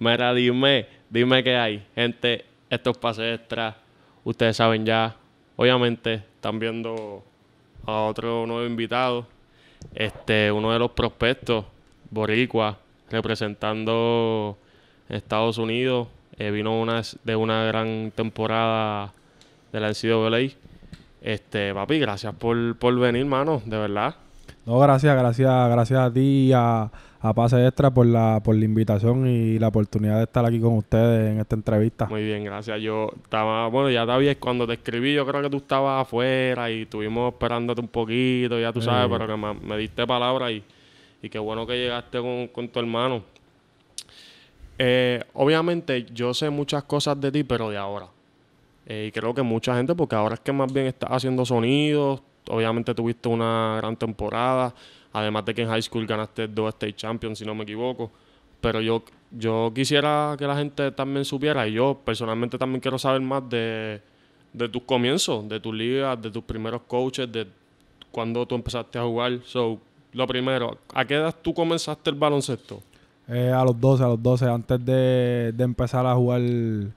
Mira, dime, dime qué hay. Gente, estos pases extra, ustedes saben ya. Obviamente, están viendo a otro nuevo invitado. Este, uno de los prospectos, Boricua, representando Estados Unidos. Eh, vino de una gran temporada de la NCAA. Este, papi, gracias por, venir, mano, de verdad. No, gracias, gracias, gracias a ti, a a Pase Extra por la, por la invitación y la oportunidad de estar aquí con ustedes en esta entrevista. Muy bien, gracias. Yo estaba, bueno, ya todavía cuando te escribí, yo creo que tú estabas afuera y estuvimos esperándote un poquito, ya tú sabes, pero que me, diste palabra y, y qué bueno que llegaste con, con tu hermano. Eh, obviamente, yo sé muchas cosas de ti, pero de ahora. Eh, y creo que mucha gente, porque ahora es que más bien estás haciendo sonidos, obviamente tuviste una gran temporada. Además de que en high school ganaste dos state champions, si no me equivoco. Pero yo, yo quisiera que la gente también supiera, y yo personalmente también quiero saber más de, tus comienzos, de tus ligas, de tus primeros coaches, de cuando tú empezaste a jugar. So, lo primero, ¿a qué edad tú comenzaste el baloncesto? Eh, a los 12, a los 12, antes de, de empezar a jugar el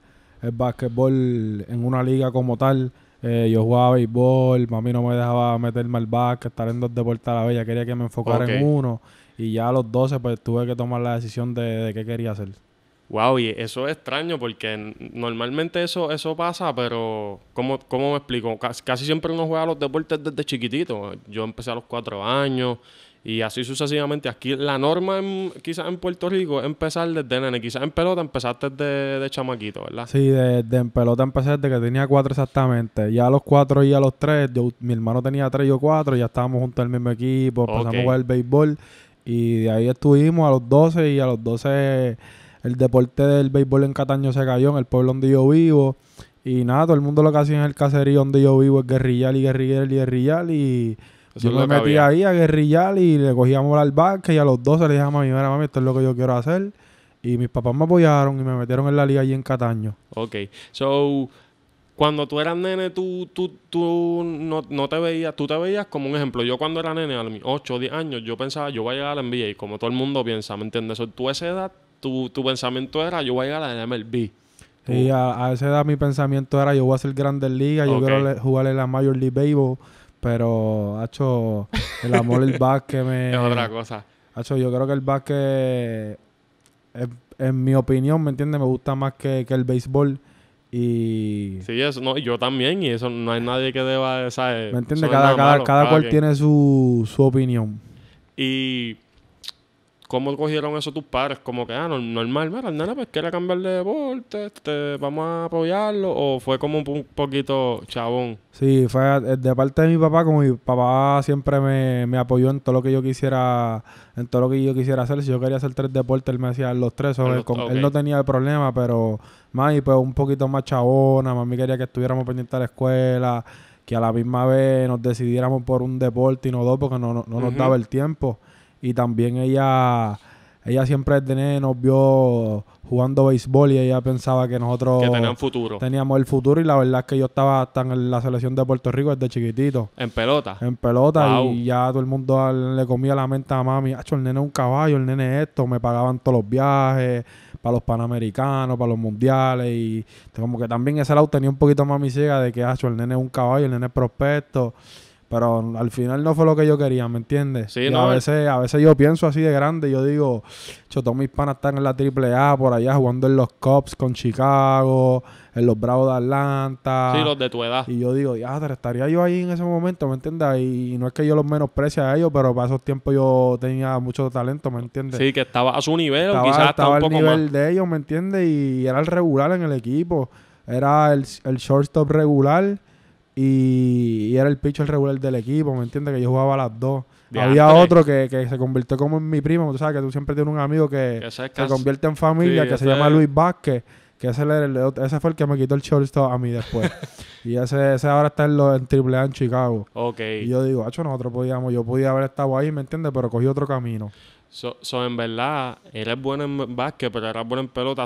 básquetbol en una liga como tal. Eh, yo jugaba béisbol, mí no me dejaba meterme al básquet, estar en dos deportes a la vez, quería que me enfocara en uno. Y ya a los 12 pues tuve que tomar la decisión de, de qué quería hacer. Wow, y eso es extraño porque normalmente eso, eso pasa, pero ¿cómo, cómo me explico? Casi, siempre uno juega a los deportes desde chiquitito. Yo empecé a los cuatro años, y así sucesivamente. Aquí la norma, quizás en Puerto Rico, es empezar desde nene. Quizás en pelota empezaste desde de chamaquito, ¿verdad? Sí, de, en pelota empecé desde que tenía cuatro exactamente. Ya a los cuatro y a los tres, yo, mi hermano tenía tres, yo cuatro, ya estábamos juntos en el mismo equipo, empezamos a jugar el béisbol. Y de ahí estuvimos a los doce y a los doce el deporte del béisbol en Cataño se cayó, en el pueblo donde yo vivo. Y nada, todo el mundo lo que hacía en el caserío donde yo vivo es guerrillal y guerrillar y guerrillal y yo me metí ahí a guerrillar y le cogíamos al barca y a los dos se le dije a mi mira mami, esto es lo que yo quiero hacer. Y mis papás me apoyaron y me metieron en la liga allí en Cataño. Ok. So, cuando tú eras nene, tú, tú, no, te veías, tú te veías como un ejemplo. Yo cuando era nene, a los 8 o 10 años, yo pensaba, yo voy a llegar a la NBA, como todo el mundo piensa, ¿me entiendes? So, tú a esa edad, tu, tu pensamiento era, yo voy a llegar a la MLB. sí, a, a, esa edad mi pensamiento era, yo voy a ser grandes ligas, yo quiero jugar en la Major League Baseball pero, hecho el amor el básquet me. Es otra cosa. Hacho, yo creo que el básquet, en, mi opinión, ¿me entiendes? Me gusta más que, el béisbol. Y. Sí, eso, no, yo también, y eso no hay nadie que deba. saber ¿Me entiendes? Cada, cada, cual tiene su, su opinión. Y ¿Cómo cogieron eso tus padres? Como que, ah, no, normal, mira, el pues quiere cambiar de deporte, este, vamos a apoyarlo. ¿O fue como un, poquito chabón? Sí, fue de parte de mi papá, como mi papá siempre me, me, apoyó en todo lo que yo quisiera, en todo lo que yo quisiera hacer. Si yo quería hacer tres deportes, él me hacía los tres. Él no tenía el problema, pero y pues un poquito más chabona, mami quería que estuviéramos pendientes a la escuela, que a la misma vez nos decidiéramos por un deporte y no dos, porque no, no, nos daba el tiempo. Y también ella, ella siempre desde nos vio jugando béisbol y ella pensaba que nosotros teníamos el futuro y la verdad es que yo estaba hasta en la selección de Puerto Rico desde chiquitito. En pelota. En pelota y ya todo el mundo le comía la mente a mami, acho el nene es un caballo, el nene esto, me pagaban todos los viajes para los panamericanos, para los mundiales y como que también ese lado tenía un poquito más ciega de que, acho el nene es un caballo, el nene es prospecto. Pero al final no fue lo que yo quería, ¿me entiendes? Sí, y a, eh. veces, a veces yo pienso así de grande, yo digo, todos mis panas están en la AAA por allá jugando en los Cubs con Chicago, en los Bravos de Atlanta. Sí, los de tu edad. Y yo digo, ya, estaría yo ahí en ese momento, ¿me entiendes? Y, no es que yo los menosprecie a ellos, pero para esos tiempos yo tenía mucho talento, ¿me entiendes? Sí, que estaba a su nivel, quizás estaba un poco nivel de ellos, ¿me entiendes? Y, era el regular en el equipo, era el shortstop regular y, era el el regular del equipo, ¿me entiendes? Que yo jugaba a las dos. Había otro que, se convirtió como en mi primo, tú sabes que tú siempre tienes un amigo que, se convierte en familia, que se llama Luis Vázquez, que ese, el, ese, fue el que me quitó el shortstop a mí después. y ese, ese, ahora está en, en Triple A en Chicago. Okay. Y yo digo, hacho, nosotros podíamos, yo podía haber estado ahí, ¿me entiendes? Pero cogí otro camino. So, en verdad, eres bueno en básquet, pero eras bueno en pelota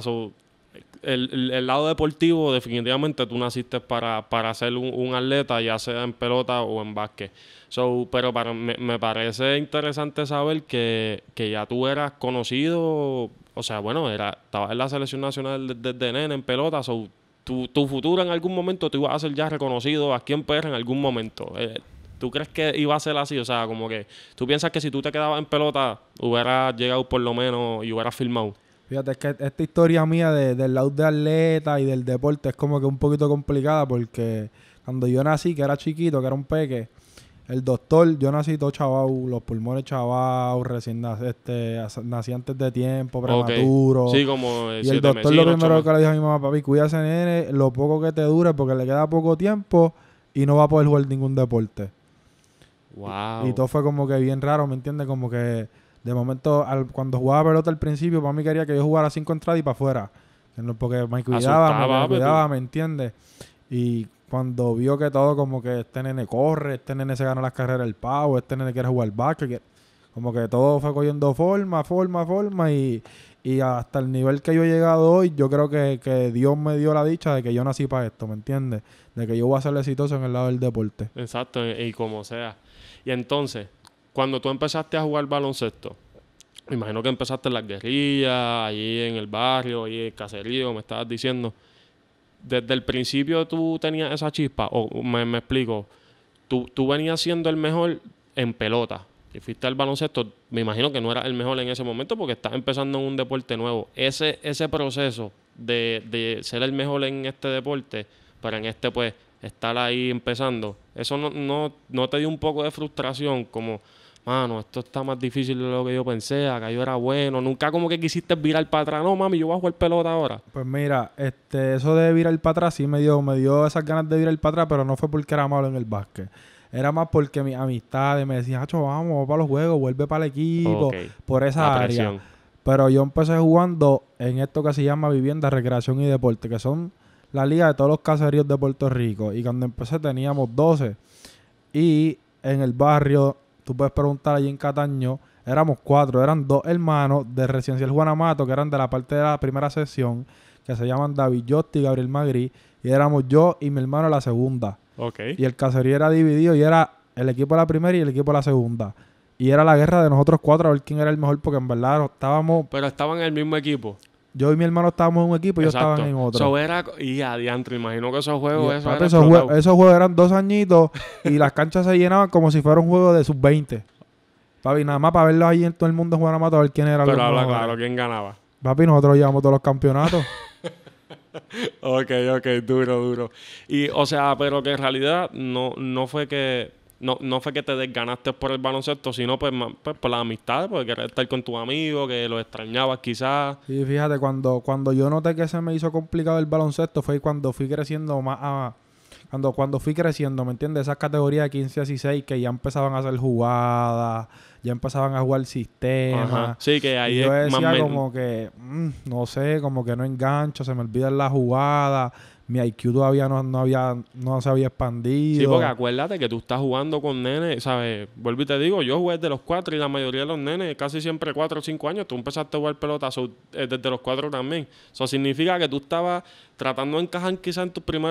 el, lado deportivo, definitivamente tú naciste para, para ser un, atleta, ya sea en pelota o en básquet. So, pero para, me, parece interesante saber que, ya tú eras conocido, o sea, bueno, era, estabas en la selección nacional desde de, nene en pelota, so, tu, tu, futuro en algún momento te iba a ser ya reconocido aquí en PR en algún momento. Eh, ¿Tú crees que iba a ser así? O sea, como que tú piensas que si tú te quedabas en pelota, hubieras llegado por lo menos y hubieras filmado Fíjate, es que esta historia mía de, del lado de atleta y del deporte es como que un poquito complicada porque cuando yo nací, que era chiquito, que era un peque, el doctor, yo nací todo chavau, los pulmones chavau, recién este, nací, antes de tiempo, prematuro. Sí, como eh, Y el doctor lo primero que le dijo a mi mamá, papi, cuídase nene, lo poco que te dure porque le queda poco tiempo y no va a poder jugar ningún deporte. Wow. Y, y todo fue como que bien raro, ¿me entiendes? Como que de momento, al, cuando jugaba pelota al principio, para mí quería que yo jugara cinco entradas y para afuera. Porque me cuidaba, me, cuidaba, ¿me entiendes? Y cuando vio que todo como que este nene corre, este nene se gana las carreras del pavo, este nene quiere jugar básquet, como que todo fue cogiendo forma, forma, forma y, hasta el nivel que yo he llegado hoy, yo creo que, que, Dios me dio la dicha de que yo nací para esto, ¿me entiendes? De que yo voy a ser exitoso en el lado del deporte. Exacto, y como sea. Y entonces, cuando tú empezaste a jugar baloncesto, me imagino que empezaste en las guerrillas, allí en el barrio, ahí en el caserío, me estabas diciendo. ¿Desde el principio tú tenías esa chispa? O me, explico, tú, tú venías siendo el mejor en pelota. Y fuiste al baloncesto, me imagino que no eras el mejor en ese momento porque estás empezando en un deporte nuevo. Ese, ese proceso de, ser el mejor en este deporte, para en este pues estar ahí empezando, eso no, no, no te dio un poco de frustración como mano, esto está más difícil de lo que yo pensé, acá yo era bueno, nunca como que quisiste virar para atrás, no mami, yo voy a jugar pelota ahora. Pues mira, este, eso de virar para atrás sí me dio, me dio esas ganas de virar para atrás, pero no fue porque era malo en el básquet. Era más porque mis amistades me decían, Hacho, vamos, vamos para los juegos, vuelve para el equipo, por esa área. Pero yo empecé jugando en esto que se llama vivienda, recreación y deporte, que son la liga de todos los caseríos de Puerto Rico. Y cuando empecé teníamos 12. Y en el barrio tú puedes preguntar allí en Cataño, éramos cuatro, eran dos hermanos de Residencial Juan Amato, que eran de la parte de la primera sesión, que se llaman David Yosti y Gabriel Magri, y éramos yo y mi hermano la segunda. Y el caserío era dividido y era el equipo de la primera y el equipo de la segunda. Y era la guerra de nosotros cuatro a ver quién era el mejor, porque en verdad estábamos. Pero estaban en el mismo equipo. Yo y mi hermano estábamos en un equipo y yo estaba en otro. Eso era, y adiantro, imagino que esos juegos. esos, esos, juegos eran dos añitos y las canchas se llenaban como si fuera un juego de sub-20. Papi, nada más para verlo ahí en todo el mundo jugar a matar a ver quién era. Pero habla claro, quién ganaba. Papi, nosotros llevamos todos los campeonatos. ok, ok, duro, duro. Y, o sea, pero que en realidad no, no fue que no, no fue que te desganaste por el baloncesto, sino pues, pues por la amistad porque querer estar con tus amigos, que lo extrañabas quizás. Sí, fíjate, cuando, cuando yo noté que se me hizo complicado el baloncesto fue cuando fui creciendo más Cuando, cuando fui creciendo, ¿me entiendes? Esas categorías de 15 a 16 que ya empezaban a hacer jugadas, ya empezaban a jugar sistema. Sí, que ahí yo decía como que, mm, no sé, como que no engancho, se me olvidan las jugadas mi IQ todavía no, había, no se había expandido. Sí, porque acuérdate que tú estás jugando con nenes, ¿sabes? Vuelvo y te digo, yo jugué desde los cuatro y la mayoría de los nenes, casi siempre cuatro o cinco años, tú empezaste a jugar pelota eh, desde los cuatro también. Eso significa que tú estabas tratando de encajar quizás en tu primer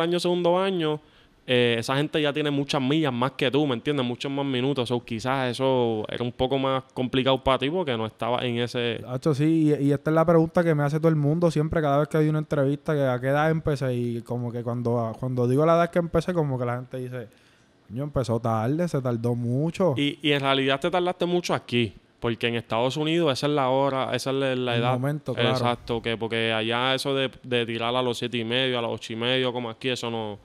año, segundo año eh, esa gente ya tiene muchas millas más que tú, ¿me entiendes? Muchos más minutos. O quizás eso era un poco más complicado para ti porque no estaba en ese. Hacho, sí, y, esta es la pregunta que me hace todo el mundo siempre, cada vez que hay una entrevista, que a qué edad empecé. Y como que cuando, cuando digo la edad que empecé, como que la gente dice, yo empezó tarde, se tardó mucho. Y, en realidad te tardaste mucho aquí. Porque en Estados Unidos esa es la hora, esa es la, edad. el momento, claro. Exacto, que porque allá eso de, de tirar a los siete y medio, a los ocho y medio, como aquí, eso no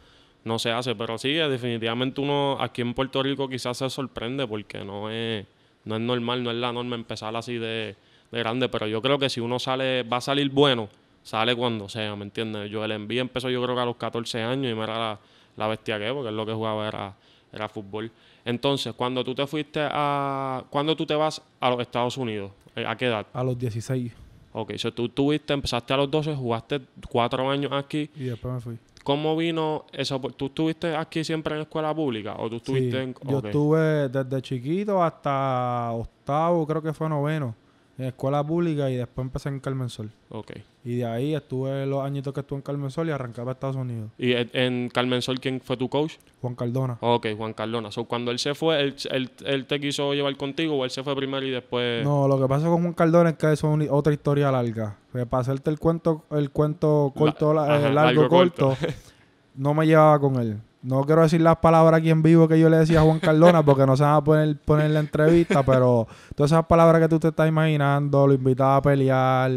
no se hace. Pero sí, definitivamente uno aquí en Puerto Rico quizás se sorprende porque no es, no es normal, no es la norma empezar así de, de grande. Pero yo creo que si uno sale, va a salir bueno, sale cuando sea, ¿me entiendes? Yo el envío empezó yo creo que a los 14 años y me era la, bestia que, porque es lo que jugaba era, era fútbol. Entonces, cuando tú te fuiste a... cuando tú te vas a los Estados Unidos? Eh, ¿A qué edad? A los 16. Ok, so tú tuviste, empezaste a los 12, jugaste cuatro años aquí. Y después me fui. ¿Cómo vino eso? Pues, ¿Tú estuviste aquí siempre en escuela pública? ¿O tú estuviste en.? Yo estuve desde chiquito hasta octavo, creo que fue noveno en escuela pública y después empecé en Carmen Sol. Ok. Y de ahí estuve los añitos que estuve en Carmen Sol y arrancaba a Estados Unidos. ¿Y en Carmen Sol quién fue tu coach? Juan Cardona. Ok, Juan Cardona. cuando él se fue, él, te quiso llevar contigo o él se fue primero y después...? No, lo que pasa con Juan Cardona es que eso es otra historia larga. Pues, para hacerte el cuento, el cuento corto, el eh, largo, corto no me llevaba con él. No quiero decir las palabras aquí en vivo que yo le decía a Juan Carlona porque no se van a poner, poner la entrevista, pero todas esas palabras que tú te estás imaginando, lo invitaba a pelear,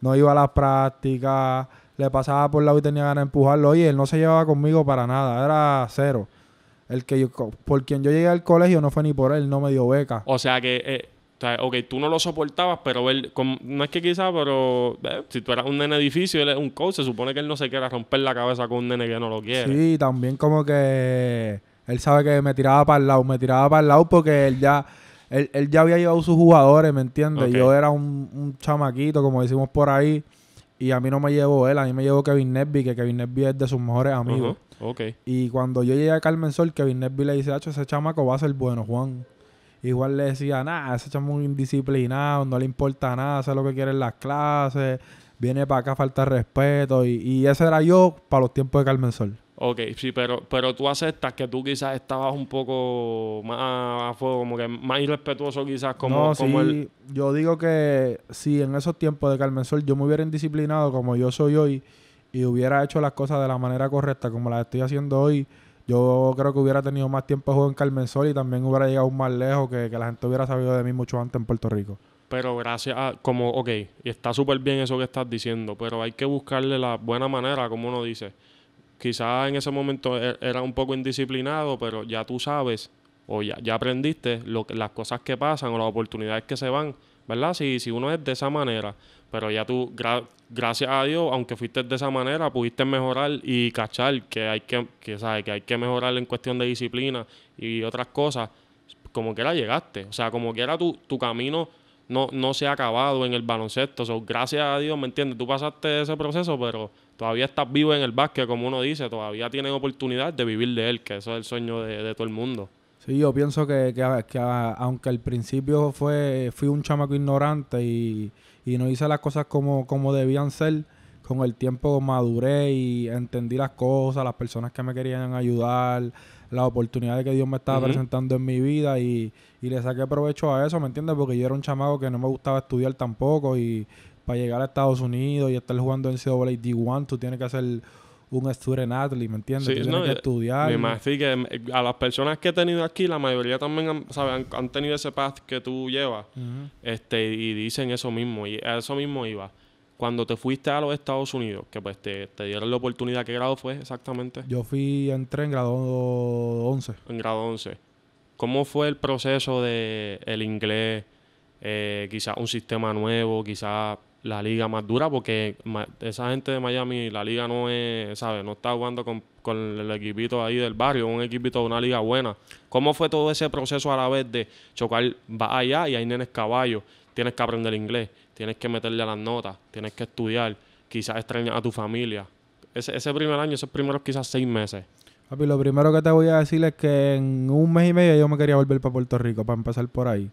no iba a las prácticas, le pasaba por la lado y tenía ganas de empujarlo. Oye, él no se llevaba conmigo para nada, era cero. El que yo, por quien yo llegué al colegio no fue ni por él, no me dio beca. O sea que eh, o sea, ok, tú no lo soportabas, pero él, no es que quizás, pero eh, si tú eras un nene difícil, él es un coach, se supone que él no se quiera romper la cabeza con un nene que no lo quiere. Sí, también como que él sabe que me tiraba para el lado, me tiraba para el lado porque él ya, él, ya había llevado sus jugadores, ¿me entiendes? Yo era un, un, chamaquito, como decimos por ahí, y a mí no me llevó él, a mí me llevó Kevin Nesby, que Kevin Nesby es de sus mejores amigos. Y cuando yo llegué a Carmen Sol, Kevin Nesby le dice, Hacho, ese chamaco va a ser bueno, Juan. Igual le decía, nada, ese chamo es indisciplinado, no le importa nada, hace lo que quiere en las clases, viene para acá, falta respeto. Y, ese era yo para los tiempos de Carmen Sol. Ok, sí, pero, pero tú aceptas que tú quizás estabas un poco más a fuego, como que más irrespetuoso quizás como, no, sí, Yo digo que si en esos tiempos de Carmen Sol yo me hubiera indisciplinado como yo soy hoy y hubiera hecho las cosas de la manera correcta como las estoy haciendo hoy, yo creo que hubiera tenido más tiempo de en Carmen Sol y también hubiera llegado más lejos que, que la gente hubiera sabido de mí mucho antes en Puerto Rico. Pero gracias a, como, ok, está súper bien eso que estás diciendo, pero hay que buscarle la buena manera, como uno dice. Quizás en ese momento e, era un poco indisciplinado, pero ya tú sabes o ya, ya aprendiste lo, las cosas que pasan o las oportunidades que se van, ¿verdad? Si, si uno es de esa manera, pero ya tú, gracias a Dios, aunque fuiste de esa manera, pudiste mejorar y cachar que hay que, que, que hay que mejorar en cuestión de disciplina y otras cosas, como que la llegaste. O sea, como que era tu, camino no, no se ha acabado en el baloncesto. O sea, gracias a Dios, ¿me entiendes? Tú pasaste ese proceso, pero todavía estás vivo en el básquet, como uno dice, todavía tienes oportunidad de vivir de él, que eso es el sueño de, todo el mundo. Sí, yo pienso que, que, que aunque al principio fue, fui un chamaco ignorante y y no hice las cosas como, como debían ser, con el tiempo maduré y entendí las cosas, las personas que me querían ayudar, las oportunidades que Dios me estaba presentando en mi vida y, y, le saqué provecho a eso, ¿me entiendes? Porque yo era un chamaco que no me gustaba estudiar tampoco y para llegar a Estados Unidos y estar jugando en cwd D1, tú tienes que hacer un student athlete, ¿me entiendes? Sí, que eh, estudiar. más, que em, eh, a las personas que he tenido aquí, la mayoría también han, han, tenido ese path que tú llevas este, y dicen eso mismo, y a eso mismo iba. Cuando te fuiste a los Estados Unidos, que pues te, dieron la oportunidad, ¿qué grado fue exactamente? Yo fui, entré en grado 11. En grado 11. ¿Cómo fue el proceso de inglés? Eh, quizás un sistema nuevo, quizás la liga más dura porque esa gente de Miami, la liga no es, ¿sabes? No está jugando con, con el equipito ahí del barrio, un equipito de una liga buena. ¿Cómo fue todo ese proceso a la vez de chocar, va allá y hay nenes caballos, tienes que aprender inglés, tienes que meterle a las notas, tienes que estudiar, quizás extrañas a tu familia? Ese, ese primer año, esos primeros quizás seis meses. Papi, lo primero que te voy a decir es que en un mes y medio yo me quería volver para Puerto Rico, para empezar por ahí.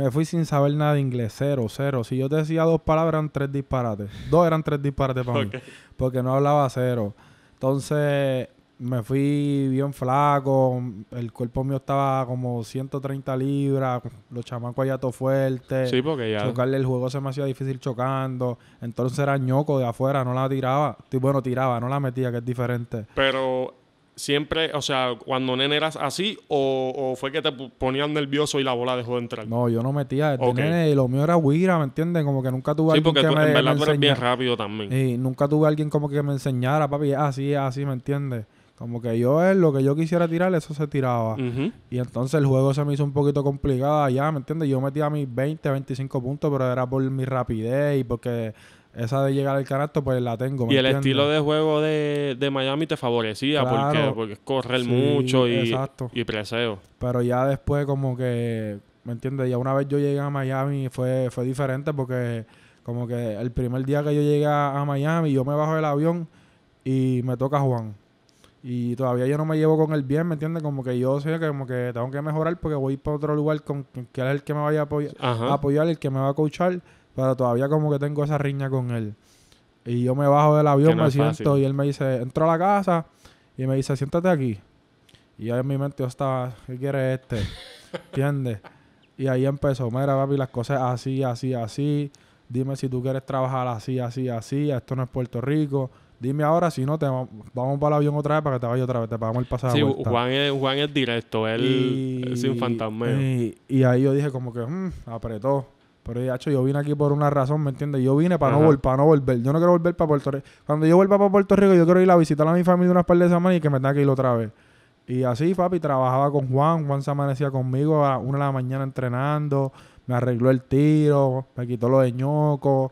Me fui sin saber nada de inglés, cero, cero. Si yo te decía dos palabras, eran tres disparates. Dos eran tres disparates para mí, porque no hablaba cero. Entonces, me fui bien flaco, el cuerpo mío estaba como 130 libras, los chamacos allá todo fuerte. Sí, porque ya. Chocarle el juego se me hacía difícil chocando. Entonces era ñoco de afuera, no la tiraba. Bueno, tiraba, no la metía, que es diferente. Pero siempre, o sea, cuando nene eras así o, fue que te ponían nervioso y la bola dejó de entrar? No, yo no metía. Este nene y lo mío era Wira, ¿me entiendes? Como que nunca tuve alguien que me Sí, porque en verdad tú eres bien rápido también. Y nunca tuve alguien como que me enseñara, papi, así, ah, así, ah, ¿me entiendes? Como que yo es eh, lo que yo quisiera tirar, eso se tiraba. Y entonces el juego se me hizo un poquito complicado allá, ¿me entiendes? Yo metía mis 20, 25 puntos, pero era por mi rapidez y porque esa de llegar al canasto, pues la tengo. y el estilo de juego de, Miami te favorecía porque, es correr mucho y, y preseo. Pero ya después, como que, ¿me entiendes? Ya una vez yo llegué a Miami fue, fue diferente porque, como que el primer día que yo llegué a Miami, yo me bajo del avión y me toca Juan. Y todavía yo no me llevo con él bien, ¿me entiendes? Como que yo sé que como que tengo que mejorar porque voy para otro lugar con, que es el que me vaya a apoyar, a apoyar, el que me va a coachar. Pero todavía como que tengo esa riña con él. Y yo me bajo del avión, me siento y él me dice, entro a la casa y me dice, siéntate aquí. Y ahí en mi mente yo estaba, ¿qué quiere este? ¿Entiendes? y ahí empezó, mira papi, las cosas así, así, así. Dime si tú quieres trabajar así, así, así. Esto no es Puerto Rico. Dime ahora, si no, te vamos, para el avión otra vez para que te vaya otra vez. Te pagamos el pasaje. Sí, Juan es, Juan es directo, él es sin fantasmeo. Y, ahí yo dije como que, mm", apretó. Pero yo vine aquí por una razón, ¿me entiendes? Yo vine para no, volver, para no volver. Yo no quiero volver para Puerto Rico. Cuando yo vuelva para Puerto Rico, yo quiero ir a visitar a mi familia unas par de semanas y que me tenga que ir otra vez. Y así, papi, trabajaba con Juan. Juan se amanecía conmigo a una de la mañana entrenando. Me arregló el tiro, me quitó los ñocos.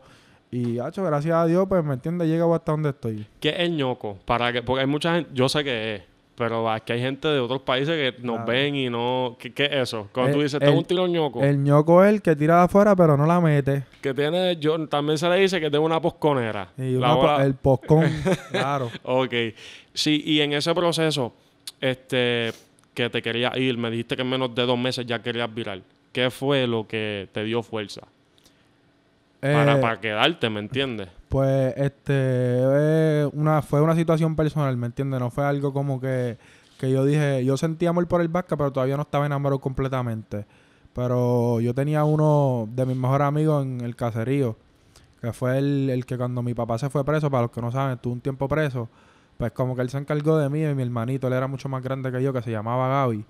Y, hacho, gracias a Dios, pues, ¿me entiendes? Llego hasta donde estoy. ¿Qué es ñoco? Para que, porque hay mucha gente, yo sé que es, pero que hay gente de otros países que nos ven y no. ¿Qué, es eso? Cuando eh, tú dices, tengo un tiro ñoco. El ñoco es el que tira de afuera, pero no la mete. Que tiene. Yo, también se le dice que tengo una posconera. el poscon, claro. Ok. Sí, y en ese proceso, este. Que te quería ir, me dijiste que en menos de dos meses ya querías virar. ¿Qué fue lo que te dio fuerza? para, eh, para quedarte, ¿me entiendes? Pues este una, fue una situación personal, ¿me entiendes? No fue algo como que, yo dije, yo sentía amor por el vasca, pero todavía no estaba enamorado completamente. Pero yo tenía uno de mis mejores amigos en el caserío, que fue el, el que cuando mi papá se fue preso, para los que no saben, estuvo un tiempo preso, pues como que él se encargó de mí y mi hermanito, él era mucho más grande que yo, que se llamaba Gaby.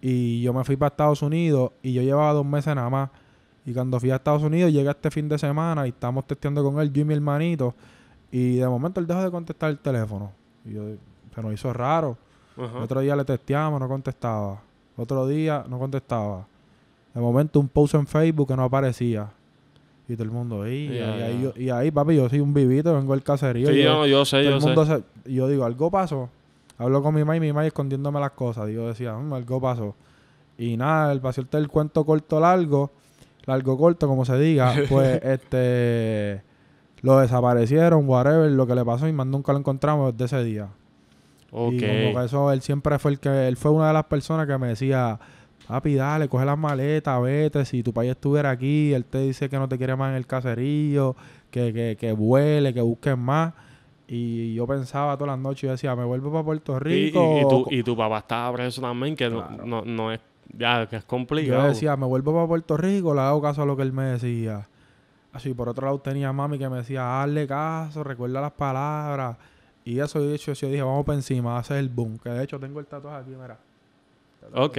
Y yo me fui para Estados Unidos y yo llevaba dos meses nada más y cuando fui a Estados Unidos, llega este fin de semana y estamos testeando con él, yo y mi hermanito. Y de momento él dejó de contestar el teléfono. Y yo, se nos hizo raro. Otro día le testeamos, no contestaba. Otro día no contestaba. De momento un post en Facebook que no aparecía. Y todo el mundo y, ahí papi, yo soy un vivito, vengo del caserío. yo, digo, algo pasó. Hablo con mi mamá y mi mamá escondiéndome las cosas. Y yo decía, mm, algo pasó. Y nada, el para del el cuento corto largo, largo corto, como se diga, pues este lo desaparecieron, whatever, lo que le pasó y más nunca lo encontramos desde ese día. Ok. Y eso, él siempre fue el que, él fue una de las personas que me decía, papi, dale, coge las maletas, vete, si tu país estuviera aquí, él te dice que no te quiere más en el caserío, que, que, que vuele, que busques más. Y yo pensaba todas las noches, yo decía, me vuelvo para Puerto Rico. Y, tu, y tu, papá estaba preso también, que no, no, no es ya, que es complicado. Yo decía, me vuelvo para Puerto Rico, le hago caso a lo que él me decía. Así, por otro lado tenía mami que me decía, hazle caso, recuerda las palabras. Y eso, he yo dije, vamos para encima, hacer el boom. Que de hecho tengo el tatuaje aquí, mira. ok.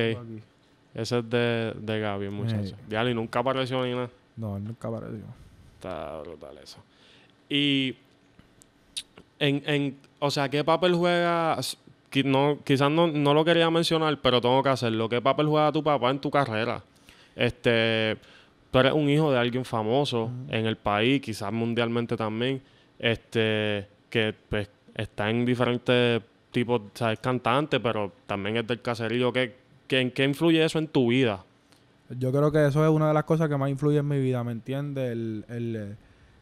Ese es de, de Gaby, muchacho. y nunca apareció ni nada. No, él nunca apareció. Está brutal eso. Y en, en, o sea, ¿qué papel juega no, quizás no, lo quería mencionar, pero tengo que hacerlo. ¿Qué papel juega tu papá en tu carrera? Este, tú eres un hijo de alguien famoso en el país, quizás mundialmente también, este, que pues, está en diferentes tipos, o es cantante, pero también es del caserío. ¿Qué, qué, influye eso en tu vida? Yo creo que eso es una de las cosas que más influye en mi vida, ¿me entiendes? El, el, eh,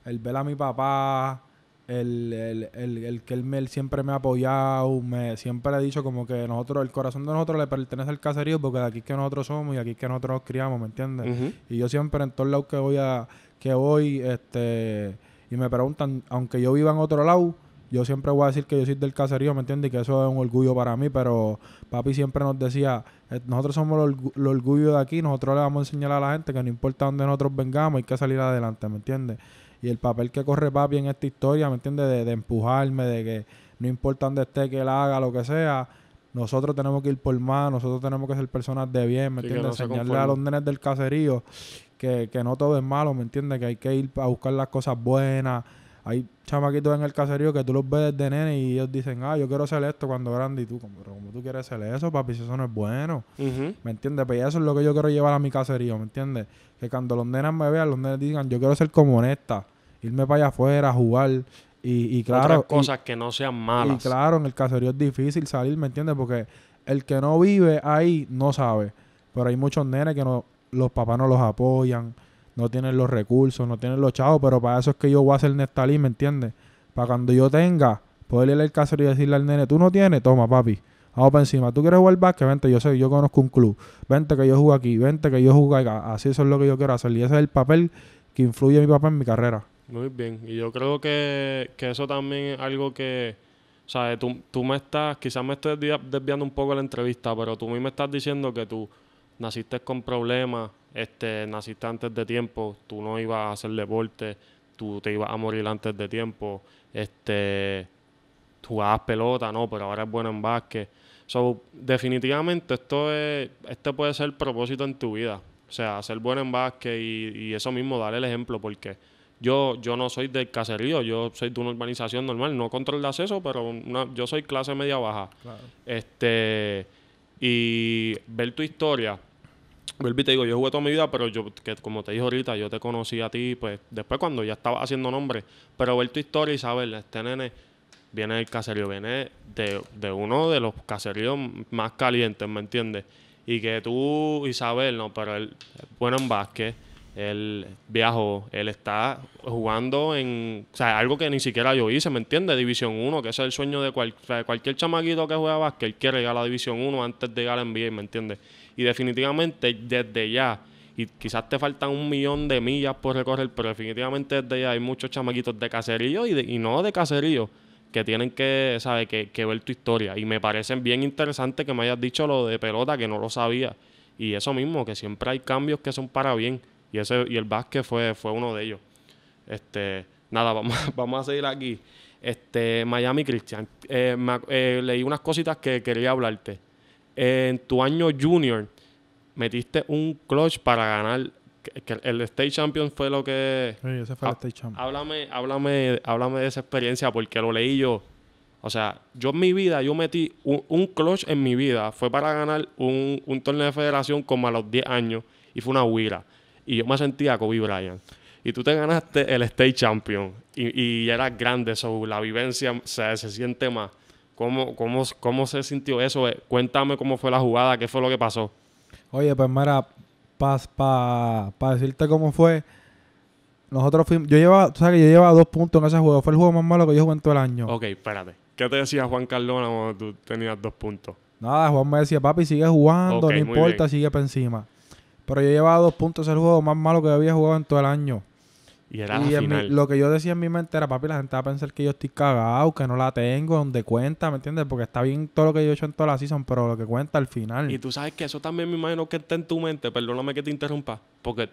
el ver a mi papá el, el, el, el, que él, siempre me ha apoyado, me siempre ha dicho como que nosotros, el corazón de nosotros le pertenece al caserío porque de aquí que nosotros somos y aquí que nosotros nos criamos, ¿me entiendes? Y yo siempre en todos lados que voy a, que voy, este, y me preguntan, aunque yo viva en otro lado, yo siempre voy a decir que yo soy del caserío, ¿me entiendes? Y que eso es un orgullo para mí, pero papi siempre nos decía, eh, nosotros somos el, orgullo de aquí, nosotros le vamos a enseñar a la gente que no importa dónde nosotros vengamos, hay que salir adelante, ¿me entiendes? y el papel que corre papi en esta historia, ¿me entiendes? De, empujarme, de que no importa dónde esté, que él haga, lo que sea, nosotros tenemos que ir por más, nosotros tenemos que ser personas de bien, ¿me entiendes? Enseñarle a los nenes del caserío que, no todo es malo, ¿me entiendes? Que hay que ir a buscar las cosas buenas. Hay chamaquitos en el caserío que tú los ves de nene y ellos dicen, ah, yo quiero ser esto cuando grande. Y tú, como, tú quieres ser eso, papi? Si eso no es bueno. ¿Me entiendes? Pero pues eso es lo que yo quiero llevar a mi caserío, ¿me entiendes? Que cuando los nenes me vean, los nenes digan, yo quiero ser como honesta irme para allá afuera, a jugar. Y, claro. Otras cosas que no sean malas. Y claro, en el caserío es difícil salir, ¿me entiendes? Porque el que no vive ahí no sabe. Pero hay muchos nenes que no, los papás no los apoyan, no tienen los recursos, no tienen los chavos, pero para eso es que yo voy a hacer el nestalín, ¿me entiendes? Para cuando yo tenga, poder ir al caserío y decirle al nene, tú no tienes, toma papi, vamos para encima, tú quieres jugar básquet, vente, yo sé, yo conozco un club, vente que yo juego aquí, vente que yo juego acá, así eso es lo que yo quiero hacer y ese es el papel que influye mi papá en mi carrera. Muy bien. Y yo creo que, eso también es algo que, O Tú, tú me estás, quizás me estoy desviando un poco la entrevista, pero tú a mí me estás diciendo que tú naciste con problemas, este, naciste antes de tiempo, tú no ibas a hacer deporte, tú te ibas a morir antes de tiempo, este, jugabas pelota, no, pero ahora es bueno en básquet. So, definitivamente esto es, este puede ser el propósito en tu vida. O sea, ser bueno en básquet y, y eso mismo, dar el ejemplo, porque yo, yo no soy del caserío, yo soy de una urbanización normal, no control de acceso, pero una, yo soy clase media baja. Este, y ver tu historia, vuelvo te digo, yo jugué toda mi vida, pero yo, que como te dije ahorita, yo te conocí a ti, pues después cuando ya estaba haciendo nombre, pero ver tu historia y este nene viene del caserío, viene de, de uno de los caseríos más calientes, ¿me entiendes? Y que tú, Isabel, no, pero él bueno en básquet él viajó, él está jugando en. O sea, algo que ni siquiera yo hice, ¿me entiendes? División 1, que es el sueño de, cualquier chamaquito que juega básquet, él quiere llegar a la División 1 antes de llegar a NBA, ¿me entiendes? Y definitivamente desde ya, y quizás te faltan un millón de millas por recorrer, pero definitivamente desde ya hay muchos chamaquitos de caserío y, de, y no de caserío que tienen que, ¿sabes?, que, que ver tu historia. Y me parece bien interesante que me hayas dicho lo de pelota, que no lo sabía. Y eso mismo, que siempre hay cambios que son para bien. Y, y el básquet fue, fue uno de ellos. Este, nada, vamos, a seguir aquí. Este, Miami Christian, eh, eh, leí unas cositas que quería hablarte. en tu año junior metiste un clutch para ganar. el State Champion fue lo que. Sí, ese fue el ah, State Champion. Háblame, de esa experiencia porque lo leí yo. O sea, yo en mi vida, yo metí un, clutch en mi vida. Fue para ganar un, un torneo de federación como a los 10 años y fue una huira. Y yo me sentía Kobe Bryant. Y tú te ganaste el State Champion y, y eras grande, eso, la vivencia se, siente más. ¿Cómo, cómo, ¿Cómo se sintió eso? Eh, cuéntame cómo fue la jugada, qué fue lo que pasó. Oye, pues mira, para decirte cómo fue, nosotros fuimos, yo llevaba, sabes que yo llevaba dos puntos en ese juego, fue el juego más malo que yo jugué en todo el año. Ok, espérate. ¿Qué te decía Juan Carlona cuando tú tenías dos puntos? Nada, Juan me decía, papi, sigue jugando, no importa, sigue para encima. Pero yo llevaba dos puntos, el juego más malo que había jugado en todo el año. Y, era la final. lo que yo decía en mi mente era, papi, la gente va a pensar que yo estoy cagado, que no la tengo, donde cuenta, ¿me entiendes? Porque está bien todo lo que yo he hecho en toda la season, pero lo que cuenta al final. Y tú sabes que eso también me imagino que está en tu mente, perdóname que te interrumpa, porque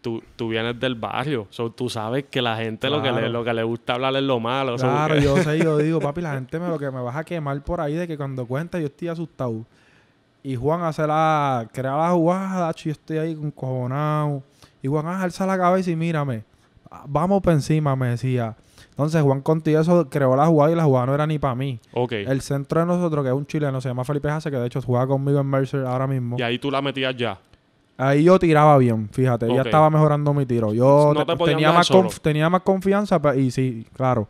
tú, tú vienes del barrio, tú sabes que la gente lo, que le, lo que le gusta hablar es lo malo. Claro, yo sé, yo digo, papi, la gente me, lo que me vas a quemar por ahí de que cuando cuenta yo estoy asustado. Y Juan hace la, crea la jugada, yo estoy ahí Con cojonado. Y Juan, ah, alza la cabeza y mírame. Ah, vamos por encima, me decía. Entonces Juan contigo eso creó la jugada y la jugada no era ni para mí. Ok. El centro de nosotros, que es un chileno, se llama Felipe Jase, que de hecho juega conmigo en Mercer ahora mismo. Y ahí tú la metías ya. Ahí yo tiraba bien, fíjate, ya estaba mejorando mi tiro. Yo tenía, más confianza y sí, claro.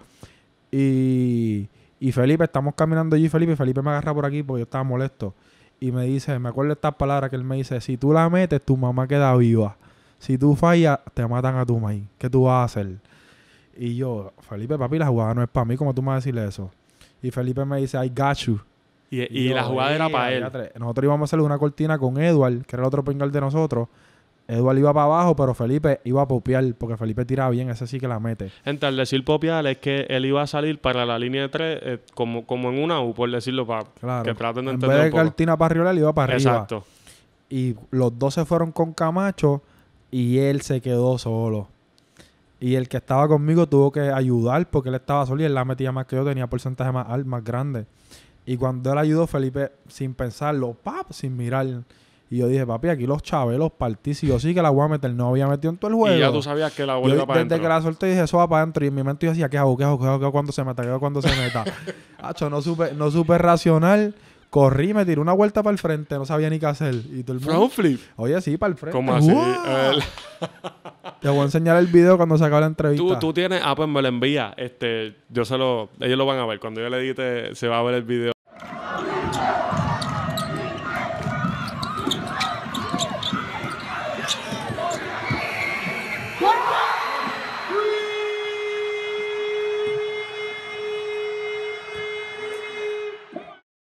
Y, y Felipe, estamos caminando allí, Felipe, Felipe me agarra por aquí porque yo estaba molesto y me dice, me acuerdo de estas palabras que él me dice, si tú la metes, tu mamá queda viva. Si tú fallas, te matan a tu maíz. ¿Qué tú vas a hacer? Y yo, Felipe, papi, la jugada no es para mí, ¿Cómo tú me vas a decirle eso? Y Felipe me dice, I got you. Y, y, la jugada era para él. Nosotros íbamos a hacer una cortina con Edward, que era el otro pingal de nosotros. Eduardo iba para abajo, pero Felipe iba a popear, porque Felipe tira bien, ese sí que la mete. Gente, al decir popiar es que él iba a salir para la línea de tres, eh, como, como en una U, por decirlo, para claro. que traten de entenderlo. En vez de para iba para arriba. Exacto. Y los dos se fueron con Camacho y él se quedó solo. Y el que estaba conmigo tuvo que ayudar porque él estaba solo y él la metía más que yo, tenía porcentaje más, más grande. Y cuando él ayudó, Felipe, sin pensarlo, ¡pap! sin mirar y yo dije, papi, aquí los los partí, si yo sí que la voy a meter, no había metido en todo el juego. Y ya tú sabías que la vuelta a para Desde que la y dije, eso va para adentro. Y en mi mente yo decía, ¿qué hago? ¿Qué hago? ¿Qué hago? ¿Cuándo se meta? ¿Qué hago cuando se meta? Hacho, no supe, no supe racional. Corrí, me tiré una vuelta para el frente, no sabía ni qué hacer. Y todo el mundo, Oye, sí, para el frente. ¿Cómo así? Te voy a enseñar el video cuando se acabe la entrevista. Tú, tú tienes, ah, pues me lo envía. Este, yo se lo, ellos lo van a ver. Cuando yo le edite, se va a ver el video.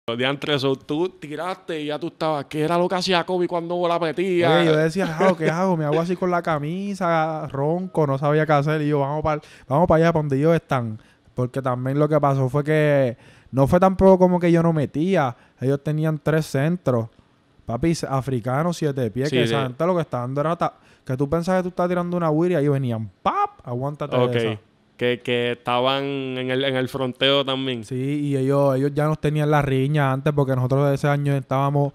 De antes, tú tiraste y ya tú estabas. ¿Qué era lo que hacía Kobe cuando la metía? yo decía, ¿qué ah, hago? Ah, me hago así con la camisa, ronco, no sabía qué hacer. Y yo, vamos para vamos allá, para donde ellos están. Porque también lo que pasó fue que no fue tampoco como que yo no metía. Ellos tenían tres centros. Papi, africanos, siete pies. que lo que está dando era. Que tú pensabas que tú estás tirando una wiri y venían, ¡pap! Aguántate. De esa que, que estaban en el, en el fronteo también. Sí, y ellos, ellos ya nos tenían la riña antes porque nosotros ese año estábamos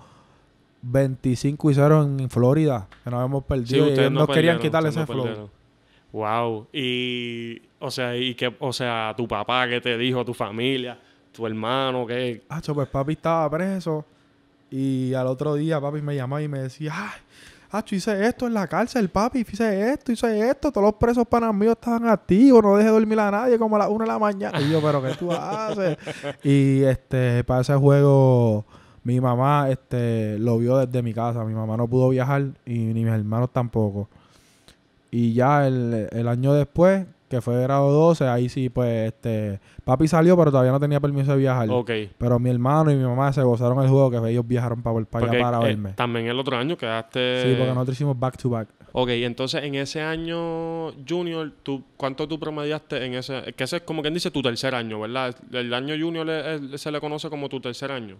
25 y 0 en Florida, que nos habíamos perdido no querían quitarles ese flor Wow, y o sea, y que o sea, tu papá qué te dijo, tu familia, tu hermano que Ah, pues papi estaba preso y al otro día papi me llamaba y me decía, "Ay, ah, hice esto en la cárcel, papi, hice esto, hice esto, todos los presos para míos estaban activos, no dejé dormir a nadie como a las 1 de la mañana. Y yo, pero ¿qué tú haces? y este, para ese juego, mi mamá este, lo vio desde mi casa, mi mamá no pudo viajar y ni mis hermanos tampoco. Y ya el año después, que fue de grado 12, ahí sí, pues, este, papi salió, pero todavía no tenía permiso de viajar. Ok. Pero mi hermano y mi mamá se gozaron el juego, que ellos viajaron para, el eh, país para verme. También el otro año quedaste... Sí, porque nosotros hicimos back to back. Ok, entonces en ese año junior, ¿tú, ¿cuánto tú promediaste en ese? Que ese es como quien dice tu tercer año, ¿verdad? El año junior se le conoce como tu tercer año.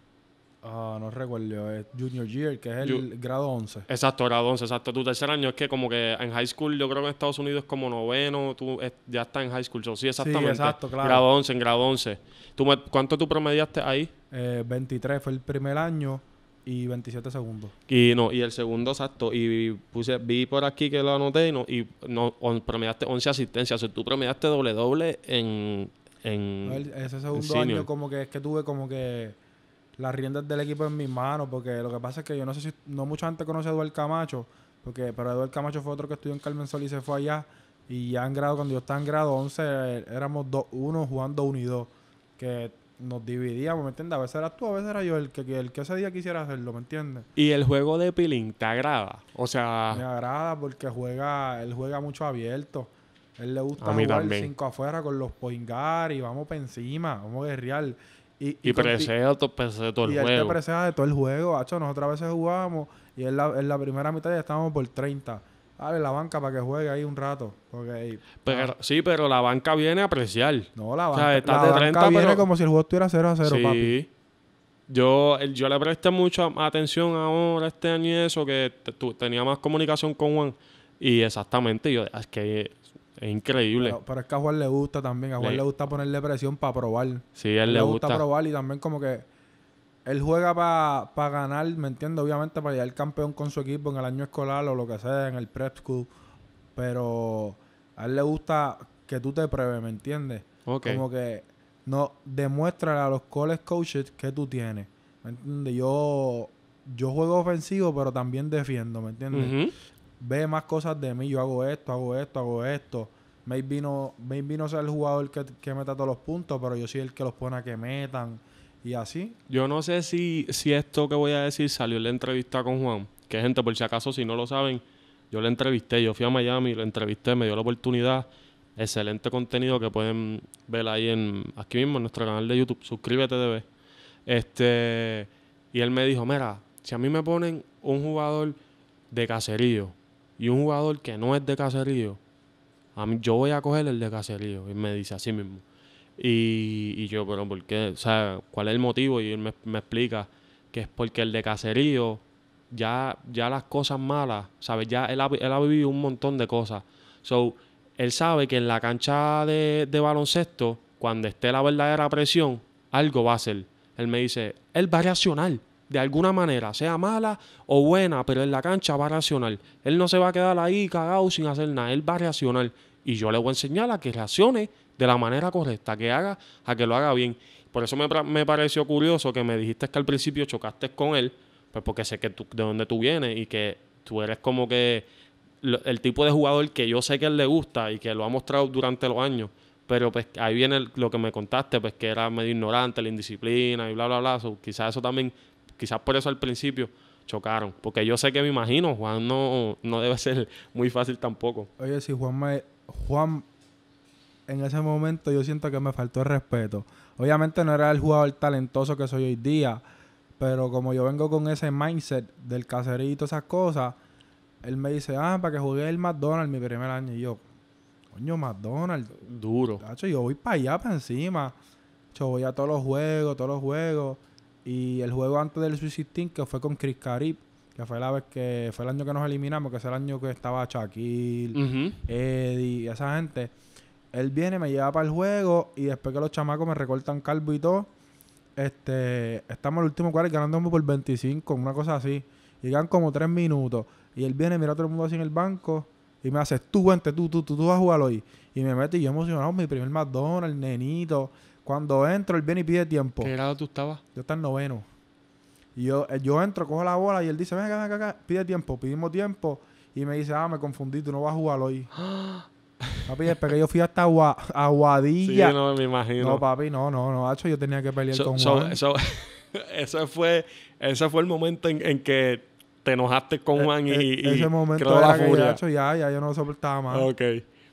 Ah, no recuerdo, es junior year, que es el grado 11. Exacto, grado 11, exacto. Tu tercer año es que como que en high school, yo creo que en Estados Unidos es como noveno, tú ya estás en high school. sí, exactamente. Sí, exacto, claro. Grado 11, en grado 11. ¿Tú ¿Cuánto tú promediaste ahí? Eh, 23 fue el primer año y 27 segundos. Y no, y el segundo, exacto. Y puse, vi por aquí que lo anoté y no, y no promediaste 11 asistencias. O sea, tú promediaste doble doble en... en ese segundo año como que es que tuve como que las riendas del equipo en mis manos, porque lo que pasa es que yo no sé si, no mucha gente conoce a Eduardo Camacho, porque, pero Eduardo Camacho fue otro que estudió en Carmen Sol y se fue allá, y ya en grado, cuando yo estaba en grado 11, eh, éramos dos... ...uno jugando 1 y 2, que nos dividíamos, ¿me entiendes? A veces eras tú, a veces era yo el que, el que ese día quisiera hacerlo, ¿me entiendes? ¿Y el juego de Pilín te agrada? O sea... Me agrada porque juega, él juega mucho abierto. Él le gusta jugar también. cinco afuera con los poingar y vamos para encima, vamos a guerrear. Y, y, presea, todo el este juego. Y él te de todo el juego, hacho. Nosotras veces jugábamos y en la, la primera mitad ya estábamos por 30. Dale la banca para que juegue ahí un rato. Porque ah. Sí, pero la banca viene a apreciar. No, la banca, o sea, está la banca viene como si el juego estuviera 0 a 0, papi. Yo, yo le presté mucha atención ahora este año y eso, que tenía más comunicación con Juan. Y exactamente, yo, es que es increíble. Pero, es que a Juan le gusta también. A Juan le, gusta ponerle presión para probar. Sí, a él, le, gusta. probar y también como que él juega para ganar, ¿me entiendes? Obviamente para llegar campeón con su equipo en el año escolar o lo que sea, en el prep school. Pero a él le gusta que tú te pruebes, ¿me entiendes? Como que no a los college coaches que tú tienes. ¿Me entiendes? Yo, yo juego ofensivo, pero también defiendo, ¿me entiendes? ve más cosas de mí, yo hago esto, hago esto, hago esto. Maybe no, maybe no sea el jugador que, que meta todos los puntos, pero yo soy el que los pone a que metan y así. Yo no sé si, si esto que voy a decir salió en la entrevista con Juan. Que gente, por si acaso, si no lo saben, yo le entrevisté, yo fui a Miami, le entrevisté, me dio la oportunidad. Excelente contenido que pueden ver ahí en aquí mismo en nuestro canal de YouTube. Suscríbete TV. Este, y él me dijo, mira, si a mí me ponen un jugador de caserío, y un jugador que no es de caserío, a mí, yo voy a coger el de caserío. Y me dice así mismo. Y, yo, pero ¿por qué? ¿cuál es el motivo? Y él me, explica que es porque el de caserío ya, ya las cosas malas, ¿sabes? Ya él ha, vivido un montón de cosas. So, él sabe que en la cancha de, de baloncesto, cuando esté la verdadera presión, algo va a hacer. Él me dice, él va a reaccionar de alguna manera, sea mala o buena, pero en la cancha va a reaccionar. Él no se va a quedar ahí cagado sin hacer nada, él va a reaccionar. Y yo le voy a enseñar a que reaccione de la manera correcta, que haga, a que lo haga bien. Por eso me, pareció curioso que me dijiste que al principio chocaste con él, pues porque sé que tú, de dónde tú vienes y que tú eres como que el tipo de jugador que yo sé que él le gusta y que lo ha mostrado durante los años. Pero pues ahí viene lo que me contaste, pues que era medio ignorante, la indisciplina y bla, bla, bla. quizás eso también Quizás por eso al principio chocaron. Porque yo sé que me imagino, Juan no, no debe ser muy fácil tampoco. Oye, si Juan me. Juan, en ese momento yo siento que me faltó el respeto. Obviamente no era el jugador talentoso que soy hoy día. Pero como yo vengo con ese mindset del caserito, esas cosas, él me dice, ah, para que jugué el McDonald's mi primer año. Y yo, coño, McDonald's. Duro. yo voy para allá, para encima. Yo voy a todos los juegos, todos los juegos. Y el juego antes del Suicide Team, que fue con Chris Carib, que fue la vez que fue el año que nos eliminamos, que es el año que estaba Shaquille, Eddie, y esa gente. Él viene, me lleva para el juego y después que los chamacos me recortan calvo y todo, este, estamos en el último cuarto ganándome por 25, una cosa así. Llegan como 3 minutos y él viene, mira a todo el mundo así en el banco y me hace, tú vente, tú, tú, tú, vas a jugar hoy. Y me mete y yo emocionado, mi primer McDonald's, nenito. Cuando entro, él viene y pide tiempo. ¿Qué grado tú estabas? Yo estaba en noveno. Y yo, eh, yo entro, cojo la bola y él dice, venga, venga, acá, pide tiempo. Pidimos tiempo y me dice, ah, me confundí, tú no vas a jugar hoy. papi, es que yo fui hasta Aguadilla. Sí, no, me imagino. No, papi, no, no, no, Hacho, yo tenía que pelear con Juan. Eso fue, ese fue el momento en, que te enojaste con e, Juan y, e, Ese momento era la furia. ya, ya, yo no soportaba más. Ok.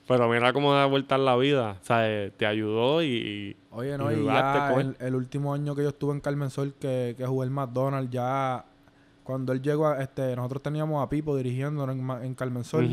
Pero mira cómo da vuelta en la vida. O sea, eh, te ayudó y Oye, no, y, pues. el, último año que yo estuve en Carmen Sol, que, que jugué el McDonald's, ya cuando él llegó, este, nosotros teníamos a Pipo dirigiéndonos en, en Carmen Sol.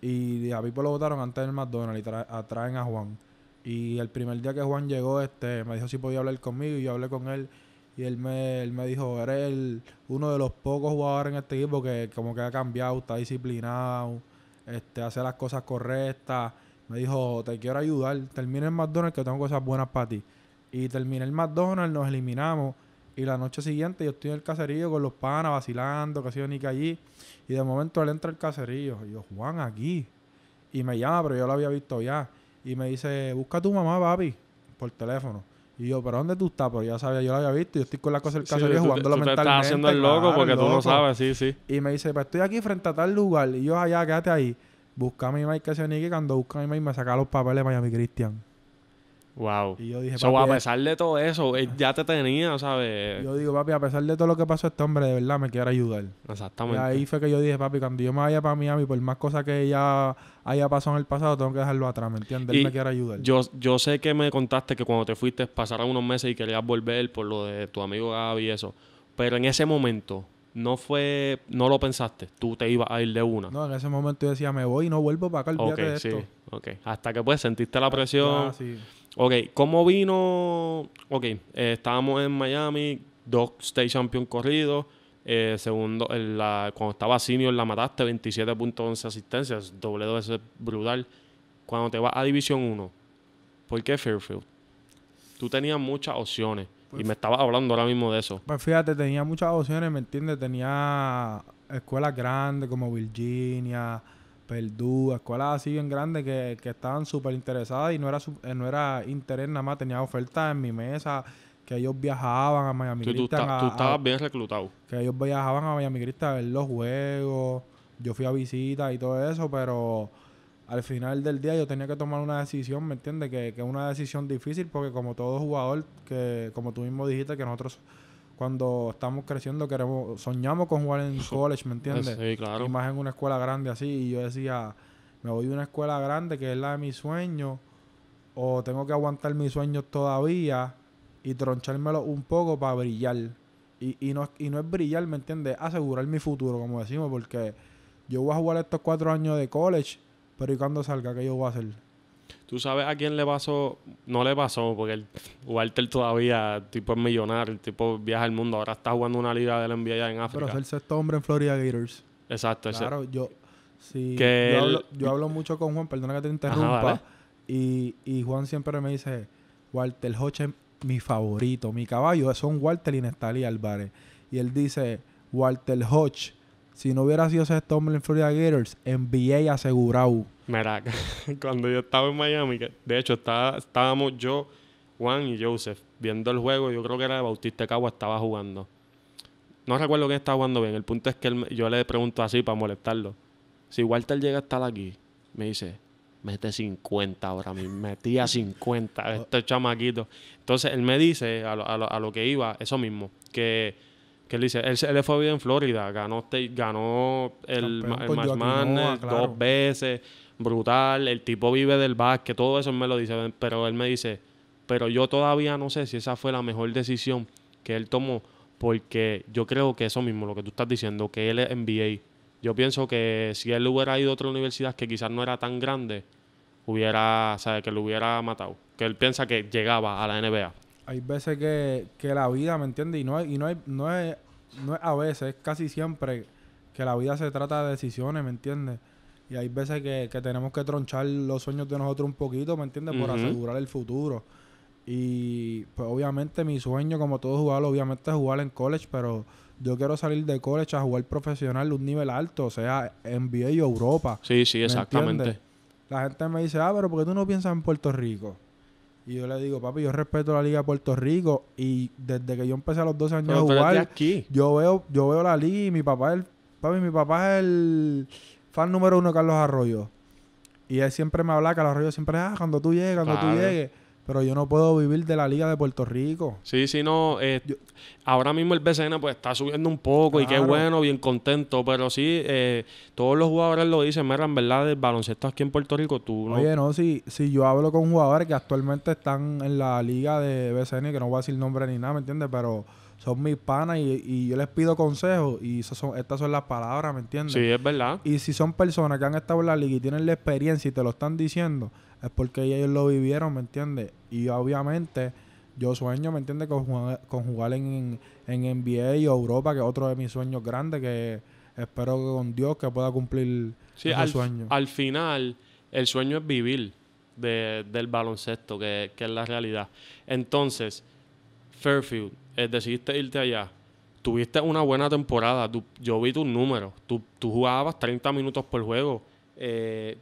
Y a Pipo lo votaron antes del McDonald's y atraen traen a Juan. Y el primer día que Juan llegó, este, me dijo si podía hablar conmigo y yo hablé con él. Y él me, me dijo, eres el, uno de los pocos jugadores en este equipo que como que ha cambiado, está disciplinado, este, hace las cosas correctas. Me dijo, te quiero ayudar, termina el McDonald's que tengo cosas buenas para ti. Y terminé el McDonald's, nos eliminamos. Y la noche siguiente yo estoy en el caserío con los panas vacilando, que ha sido ni que allí. Y de momento él entra al caserío. Y yo, Juan, aquí. Y me llama, pero yo lo había visto ya. Y me dice, busca a tu mamá, papi, por teléfono. Y yo, ¿pero dónde tú estás? Pero ya sabía, yo lo había visto. yo estoy con las cosas del caserío jugando tú, tú Estás haciendo el loco porque no sabes, sí, sí. Y me dice, pues estoy aquí frente a tal lugar. Y yo, allá, quédate ahí busca a mi Mike que se Cuando busca a mi Mike, me saca los papeles de Miami Christian. Wow. Y yo dije, papi, a eh". pesar de todo eso, él eh, ya te tenía, ¿sabes? Yo digo, papi, a pesar de todo lo que pasó, este hombre de verdad me quiere ayudar. Exactamente. Y ahí fue que yo dije, papi, cuando yo me vaya para Miami, por más cosas que ya haya pasado en el pasado, tengo que dejarlo atrás, ¿me entiendes? Él me quiere ayudar. Yo, yo sé que me contaste que cuando te fuiste pasaron unos meses y querías volver por lo de tu amigo Gaby y eso. Pero en ese momento, no fue, no lo pensaste, tú te ibas a ir de una. No, en ese momento yo decía, me voy y no vuelvo para acá, el okay, de esto. Sí, hasta que pues sentiste la presión. Ah, sí. Ok, ¿cómo vino? Ok, eh, estábamos en Miami, dos State Champions corridos. Eh, segundo, la, cuando estaba senior la mataste, 27.11 asistencias, doble 2 brutal. Cuando te vas a División 1, ¿por qué Fairfield? Tú tenías muchas opciones. Pues y me estabas hablando ahora mismo de eso. Pues fíjate, tenía muchas opciones, ¿me entiendes? Tenía escuelas grandes como Virginia, Purdue, escuelas así bien grandes que, estaban súper interesadas y no era, eh, no era interés nada más, tenía ofertas en mi mesa que ellos viajaban a Miami sí, tú, estabas bien reclutado. Que ellos viajaban a Miami a ver los juegos. Yo fui a visitas y todo eso, pero al final del día yo tenía que tomar una decisión, ¿me entiendes? Que, es una decisión difícil porque como todo jugador, que como tú mismo dijiste, que nosotros cuando estamos creciendo queremos soñamos con jugar en college, ¿me entiendes? Sí, claro. más en una escuela grande así. Y yo decía, me voy a una escuela grande que es la de mis sueños o tengo que aguantar mis sueños todavía y tronchármelo un poco para brillar. Y, y, no, y no es brillar, ¿me entiendes? Asegurar mi futuro, como decimos, porque yo voy a jugar estos cuatro años de college pero ¿y cuando salga? ¿Qué yo voy a hacer? ¿Tú sabes a quién le pasó? No le pasó, porque el Walter todavía, tipo es millonario, tipo viaja el mundo. Ahora está jugando una liga del NBA en África. Pero es el sexto hombre en Florida Gators. Exacto. Claro, yo... Sí, yo, hablo, mucho con Juan, perdona que te interrumpa. y, y Juan siempre me dice, Walter Hodge es mi favorito, mi caballo son Walter y Álvarez. Y él dice, Walter Hodge si no hubiera sido ese en Florida Gators, NBA asegurado. Mira, cuando yo estaba en Miami, de hecho estaba, estábamos yo, Juan y Joseph, viendo el juego. Yo creo que era de Bautista Cagua, estaba jugando. No recuerdo quién estaba jugando bien. El punto es que yo le pregunto así para molestarlo. Si Walter llega a estar aquí, me dice, mete 50 ahora mismo. Metía 50 este chamaquito. Entonces él me dice, a lo que iba, eso mismo, que que él dice, él, él fue bien en Florida, ganó, ganó el, el pues, ah, dos veces, brutal, el tipo vive del básquet, todo eso me lo dice, pero él me dice, pero yo todavía no sé si esa fue la mejor decisión que él tomó, porque yo creo que eso mismo, lo que tú estás diciendo, que él es NBA. Yo pienso que si él hubiera ido a otra universidad que quizás no era tan grande, hubiera, o sea, que lo hubiera matado. Que él piensa que llegaba a la NBA hay veces que, la vida, ¿me entiendes? Y, no, y no, hay, no, es, no es a veces, es casi siempre que la vida se trata de decisiones, ¿me entiendes? Y hay veces que, tenemos que tronchar los sueños de nosotros un poquito, ¿me entiendes? Por asegurar el futuro. Y pues obviamente mi sueño como todo jugador, obviamente es jugar en college, pero yo quiero salir de college a jugar profesional un nivel alto, o sea, NBA y Europa. Sí, sí, exactamente. La gente me dice, ah, pero ¿por qué tú no piensas en Puerto Rico? Y yo le digo, papi, yo respeto la Liga de Puerto Rico y desde que yo empecé a los 12 años a jugar, yo veo yo veo la liga y mi papá el papi, mi papá es el fan número uno de Carlos Arroyo. Y él siempre me habla, Carlos Arroyo siempre, ah, cuando tú llegues, cuando tú llegues. Pero yo no puedo vivir de la Liga de Puerto Rico. Sí, sí, no. Eh, ahora mismo el BCN pues está subiendo un poco y qué bueno, bien contento. Pero sí, eh, todos los jugadores lo dicen, mira, en verdad, el baloncesto aquí en Puerto Rico, tú no. Oye, no, si, si yo hablo con jugadores que actualmente están en la Liga de BCN, que no voy a decir nombre ni nada, ¿me entiendes? Pero son mis panas y, yo les pido consejos y estas son las palabras, ¿me entiendes? Sí, es verdad. Y si son personas que han estado en la liga y tienen la experiencia y te lo están diciendo, es porque ellos lo vivieron, ¿me entiendes? Y obviamente yo sueño, ¿me entiendes? Con jugar, en, en NBA y Europa, que es otro de mis sueños grandes que espero que con Dios que pueda cumplir el ese sueño. Al final, el sueño es vivir del baloncesto, que es la realidad. Entonces, Fairfield, eh, decidiste irte allá, tuviste una buena temporada, yo vi tus números, tú, jugabas 30 minutos por juego, eh,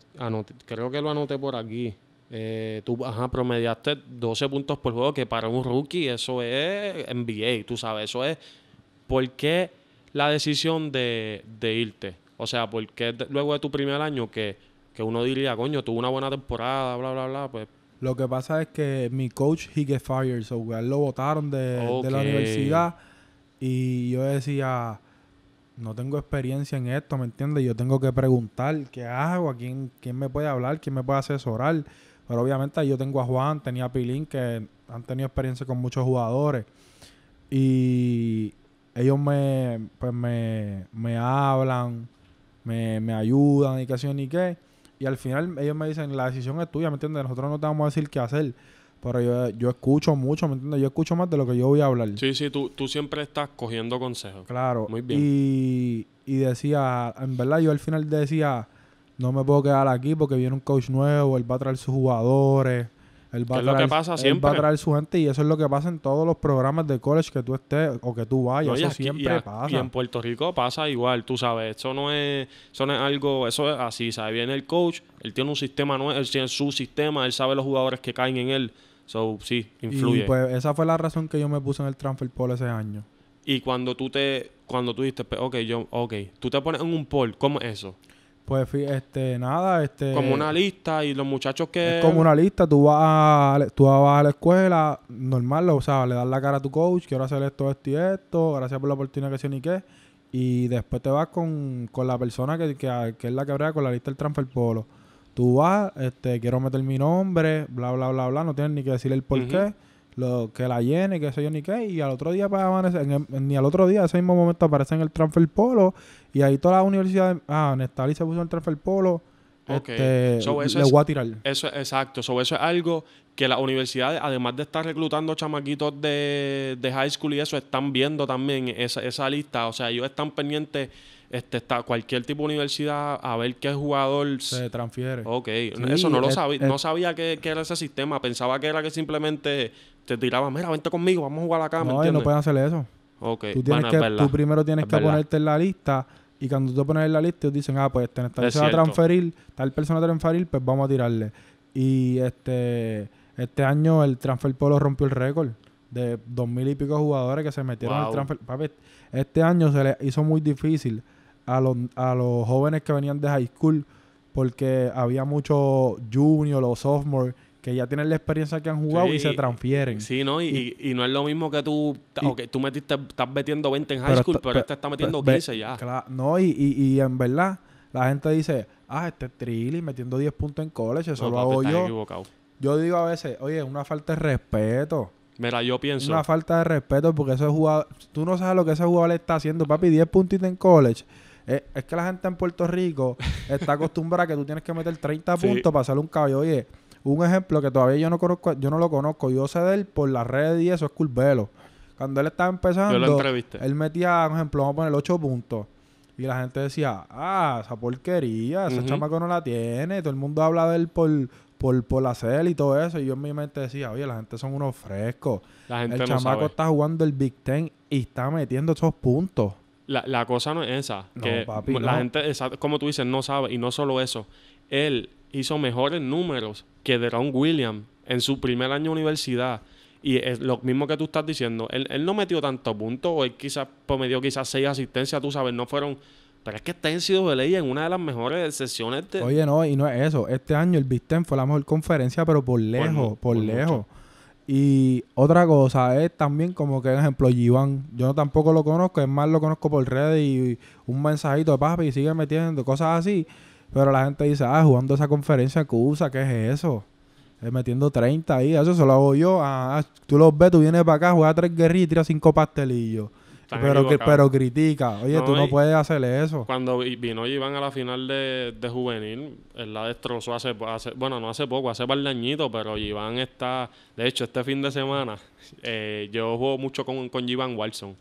creo que lo anoté por aquí. Eh, tú ajá, promediaste 12 puntos por juego, que para un rookie eso es NBA, tú sabes, eso es. ¿Por qué la decisión de, irte? O sea, ¿por qué luego de tu primer año que, que uno diría, coño, tuvo una buena temporada, bla, bla, bla, pues lo que pasa es que mi coach, he get fired, so lo votaron de, la universidad y yo decía, no tengo experiencia en esto, ¿me entiendes? Yo tengo que preguntar qué hago, quién, me puede hablar, quién me puede asesorar. Pero obviamente yo tengo a Juan, tenía a Pilín, que han tenido experiencia con muchos jugadores. Y ellos me, pues me, hablan, me, ayudan y qué sé ni qué. Y al final ellos me dicen, la decisión es tuya, ¿me entiendes? Nosotros no te vamos a decir qué hacer. Pero yo, escucho mucho, ¿me entiendes? Yo escucho más de lo que yo voy a hablar. Sí, sí, tú, tú siempre estás cogiendo consejos. Claro. Muy bien. Y, y decía, en verdad yo al final decía, no me puedo quedar aquí porque viene un coach nuevo, él va a traer sus jugadores. El es lo que pasa siempre. va a traer su gente y eso es lo que pasa en todos los programas de college que tú estés o que tú vayas. eso siempre pasa. Y en Puerto Rico pasa igual, tú sabes. Eso no es, eso algo, eso es así, ¿sabes? Viene el coach, él tiene un sistema nuevo, él tiene su sistema, él sabe los jugadores que caen en él. So, sí, influye. Y pues esa fue la razón que yo me puse en el transfer poll ese año. Y cuando tú te, cuando tú dijiste, pues, ok, yo, ok, tú te pones en un poll, ¿cómo es eso? Pues este, nada, este... Como una lista y los muchachos que... Es como una lista, tú vas, a, tú vas a la escuela, normal, o sea, le das la cara a tu coach, quiero hacer esto, esto y esto, gracias por la oportunidad que se ni qué. Y después te vas con, la persona que, es la que habrá con la lista del transfer polo. Tú vas, este, quiero meter mi nombre, bla, bla, bla, bla, no tienes ni que decir el por qué que la llene, que sé yo ni qué, y al otro día para pues, ni al otro día, ese mismo momento aparece en el transfer polo, y ahí toda la universidad, ah, y se puso en el transfer polo, okay. Este, le voy a tirar. Eso, exacto, sobre eso es algo que las universidades, además de estar reclutando chamaquitos de, high school y eso, están viendo también esa, lista, o sea, ellos están pendientes este está cualquier tipo de universidad a ver qué jugador se transfiere. Ok, eso no lo sabía, no sabía qué que, era ese sistema, pensaba que era que simplemente te tiraban, mira, vente conmigo, vamos a jugar acá. No, ¿me no pueden hacerle eso. Okay. Tú, tú primero tienes que ponerte en la lista y cuando tú te pones en la lista, te dicen, ah, pues este, transferir, tal persona transferir, pues vamos a tirarle. Y este, este año el Transfer Polo rompió el récord de dos mil y pico jugadores que se metieron en el Transfer. Papi, este año se le hizo muy difícil a los, a los jóvenes que venían de high school porque había muchos juniors o sophomores que ya tienen la experiencia que han jugado y se transfieren. Sí, ¿no? Y, no es lo mismo que tú, O que tú metiste, estás metiendo 20 en high school, pero este está metiendo 15 ya. Claro, no, y, en verdad, la gente dice, ah, este es Trilly metiendo 10 puntos en college, eso lo papi, hago yo. Equivocado. Yo digo a veces, oye, es una falta de respeto. Mira, yo pienso. Una falta de respeto porque ese jugador, tú no sabes lo que ese jugador está haciendo, papi, 10 puntitos en college. Eh, es, que la gente en Puerto Rico está acostumbrada a que tú tienes que meter 30 puntos para salir un caballo. Oye, un ejemplo que todavía yo no conozco, yo no lo conozco, yo sé de él por las redes y eso es Curvelo. Cuando él estaba empezando, él metía, por ejemplo, vamos a poner 8 puntos. Y la gente decía, ah, esa porquería, ese chamaco no la tiene. Todo el mundo habla de él por, por, la cel y todo eso. Y yo en mi mente decía, oye, la gente son unos frescos. el chamaco está jugando el Big Ten y está metiendo esos puntos. La, cosa no es esa. No, papi, la gente, como tú dices, no sabe. Y no solo eso. Él hizo mejores números que Deron Williams en su primer año de universidad. Y es lo mismo que tú estás diciendo, él, no metió tantos puntos, o él quizás promedió quizás seis asistencias, tú sabes, no fueron... Pero es que está en sido de ley en una de las mejores sesiones de... Oye, no, y no es eso. Este año el Big fue la mejor conferencia, pero por lejos, por, lejos. Y otra cosa es también como que, el ejemplo, Iván, Yo tampoco lo conozco, es más, lo conozco por redes y un mensajito de papi y sigue metiendo, cosas así. Pero la gente dice, ah, jugando esa conferencia Cusa, ¿qué es eso? Eh, metiendo 30 ahí, eso se lo hago yo. Ah, ah, tú los ves, tú vienes para acá, juegas tres guerrillas y tiras cinco pastelillos. Pero, pero, critica, oye, tú no puedes hacer eso. Cuando vino Iván a la final de, juvenil, él la destrozó hace, bueno, no hace poco, hace par pero Iván está, de hecho, este fin de semana, eh, yo juego mucho con, con Iván Watson,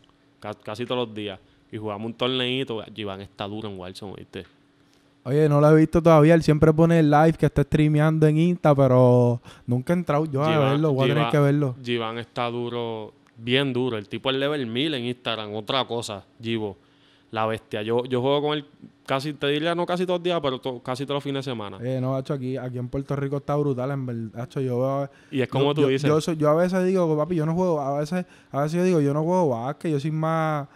casi todos los días, y jugamos un torneito, Iván está duro en Watson, ¿viste? Oye, no lo he visto todavía. Él siempre pone el live que está streameando en Insta, pero nunca he entrado yo a verlo. Voy tener que verlo. Givan está duro, bien duro. El tipo es level 1000 en Instagram. Otra cosa, Givo. La bestia. Yo, yo juego con él casi, te diría, no casi todos los días, pero casi todos los fines de semana. Eh, no, hecho aquí, aquí en Puerto Rico está brutal, en verdad. yo Y es como tú dices. Yo, a veces digo, papi, yo no juego. A veces, a veces yo digo, yo no juego que yo soy más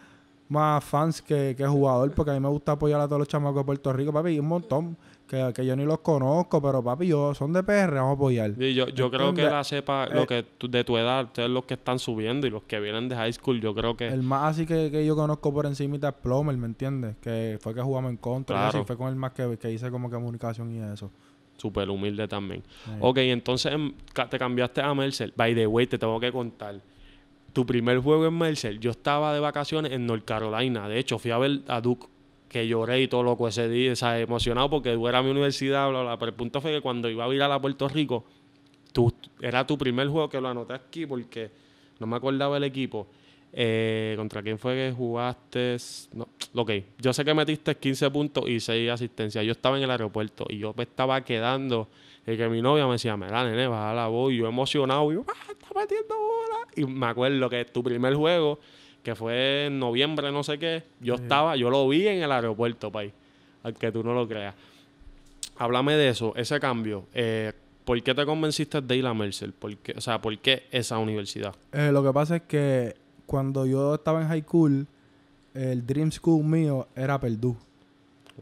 más fans que, que jugador, porque a mí me gusta apoyar a todos los chamacos de Puerto Rico, papi, y un montón. Que, que, yo ni los conozco, pero papi, yo son de PR, vamos a apoyar. yo, yo creo que la sepa, lo eh, que de tu edad, ustedes los que están subiendo y los que vienen de high school, yo creo que. El más así que, yo conozco por encima está Plomer, ¿me entiendes? Que fue que jugamos en contra, y fue con el más que, que hice como comunicación y eso. Súper humilde también. Ok, entonces em, te cambiaste a Mercer. By the way, te tengo que contar tu primer juego en Mercer, yo estaba de vacaciones en North Carolina. De hecho, fui a ver a Duke, que lloré y todo loco ese día, o sea, emocionado porque Duke era mi universidad, bla, bla. Pero el punto fue que cuando iba a ir a Puerto Rico, era tu primer juego que lo anoté aquí porque no me acordaba el equipo. Eh, ¿Contra quién fue que jugaste? No. Ok, yo sé que metiste 15 puntos y 6 asistencias. Yo estaba en el aeropuerto y yo me estaba quedando y que mi novia me decía, me nene, baja la voz. Y yo emocionado, y yo, ¡ah, está metiendo bola! Y me acuerdo que tu primer juego, que fue en noviembre, no sé qué, yo estaba, yo lo vi en el aeropuerto, país. Aunque tú no lo creas. Háblame de eso, ese cambio. Eh, ¿Por qué te convenciste de ir a Mercer? ¿Por o sea, ¿por qué esa universidad? Eh, lo que pasa es que cuando yo estaba en high school, el dream school mío era perdu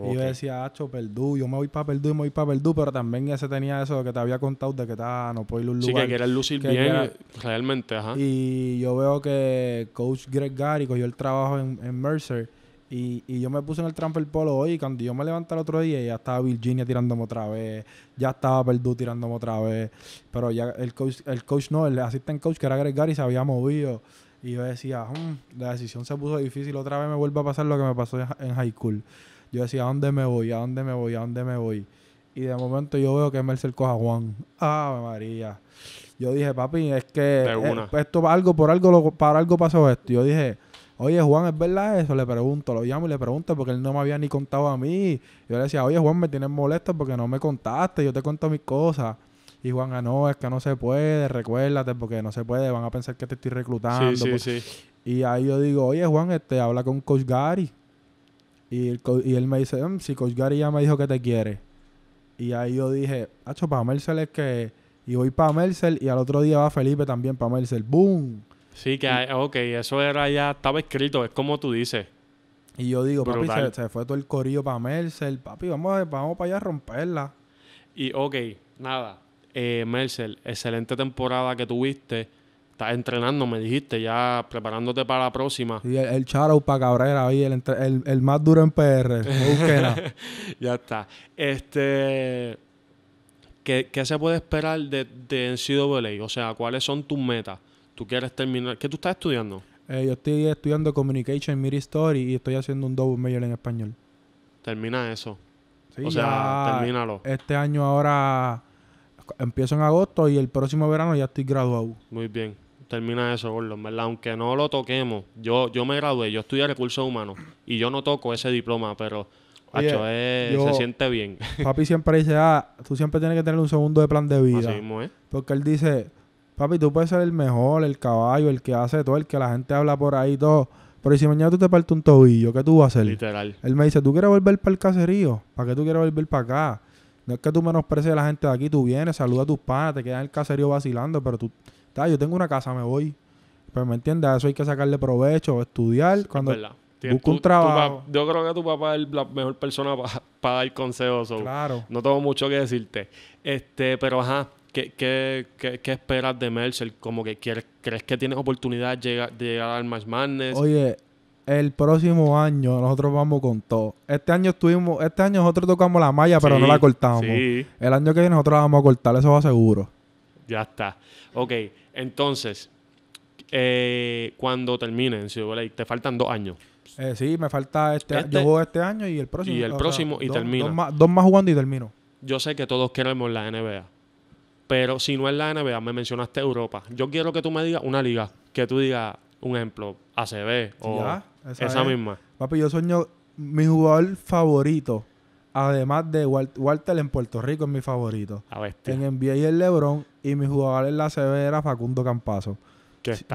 y yo decía, acho, Perdú, yo me voy para Perdú y me voy para Perdú, pero también ese tenía eso de que te había contado de que estaba ah, no puedo ir a un lugar. Sí, que quieres lucir que bien, realmente, ajá. Y yo veo que Coach Greg Gary cogió el trabajo en, Mercer. Y, yo me puse en el transfer polo hoy y cuando yo me levanté el otro día ya estaba Virginia tirándome otra vez, ya estaba Perdú tirándome otra vez, pero ya el coach, el coach no, el assistant coach que era Greg Gary se había movido y yo decía, hmm, la decisión se puso difícil, otra vez me vuelve a pasar lo que me pasó en high school. Yo decía, ¿a dónde me voy? ¿A dónde me voy? ¿A dónde me voy? Y de momento yo veo que Mercer coja Juan. ¡Ah, María! Yo dije, papi, es que eh, pues, esto para algo, por algo, para algo pasó esto. Yo dije, oye, Juan, ¿es verdad eso? Le pregunto, lo llamo y le pregunto porque él no me había ni contado a mí. Yo le decía, oye, Juan, me tienes molesto porque no me contaste, yo te cuento mis cosas. Y Juan, ah, no, es que no se puede, recuérdate, porque no se puede, van a pensar que te estoy reclutando. Sí, sí, sí. Y ahí yo digo, oye, Juan, este, habla con Coach Gary, y, él me dice, mm, si Coach Gary ya me dijo que te quiere. Y ahí yo dije, hacho, para Mercer es que... Y voy para Mercer y al otro día va Felipe también para Mercer. ¡Boom! Sí, que, ok, eso era ya, estaba escrito, es como tú dices. Y yo digo, papi, se, fue todo el corillo para Mercer. Papi, vamos, vamos para allá a romperla. Y, ok, nada. Eh, Mercer, excelente temporada que tuviste Estás entrenando, me dijiste, ya preparándote para la próxima. Y el, charo para Cabrera ahí, el, el, más duro en PR. ya está. Este, ¿qué, se puede esperar de, de NCAA? O sea, ¿cuáles son tus metas? ¿Tú quieres terminar? ¿Qué tú estás estudiando? Eh, yo estoy estudiando Communication Media Story y estoy haciendo un double major en español. Termina eso. o sea, termínalo. Este año ahora empiezo en agosto y el próximo verano ya estoy graduado. Muy bien termina eso, En ¿verdad? Aunque no lo toquemos, yo, yo me gradué, yo estudié recursos humanos y yo no toco ese diploma, pero eh, se siente bien. Papi siempre dice, ah, tú siempre tienes que tener un segundo de plan de vida. Porque él dice, papi, tú puedes ser el mejor, el caballo, el que hace todo, el que la gente habla por ahí todo. Pero si mañana tú te partes un tobillo, ¿qué tú vas a hacer? Literal. Él me dice, ¿tú quieres volver para el caserío? ¿Para qué tú quieres volver para acá? No es que tú menosprecies a la gente de aquí, tú vienes, saludas a tus padres, te quedas en el caserío vacilando, pero tú, yo tengo una casa, me voy. Pero pues, me entiendes, a eso hay que sacarle provecho, estudiar. Cuando un trabajo. yo creo que tu papá es la mejor persona para dar consejos. Claro. No tengo mucho que decirte. Este, pero ajá, ¿qué, esperas de Mercer? Como que quieres, crees que tienes oportunidad de llegar, al Match Madness. Oye, el próximo año nosotros vamos con todo. Este año estuvimos, este año nosotros tocamos la malla, pero no la cortamos. El año que viene nosotros la vamos a cortar, eso va seguro. Ya está. Ok, entonces, eh, cuando termine en te faltan dos años. Eh, sí, me falta este, este, Yo juego este año y el próximo. Y el próximo y termino. Dos más, jugando y termino. Yo sé que todos queremos la NBA. Pero si no es la NBA, me mencionaste Europa. Yo quiero que tú me digas una liga. Que tú digas, un ejemplo, ACB o esa, misma. Papi, yo sueño mi jugador favorito Además de Walter en Puerto Rico es mi favorito. Ah, a en NBA y el LeBron y mi jugador en la CB era Facundo Campazo.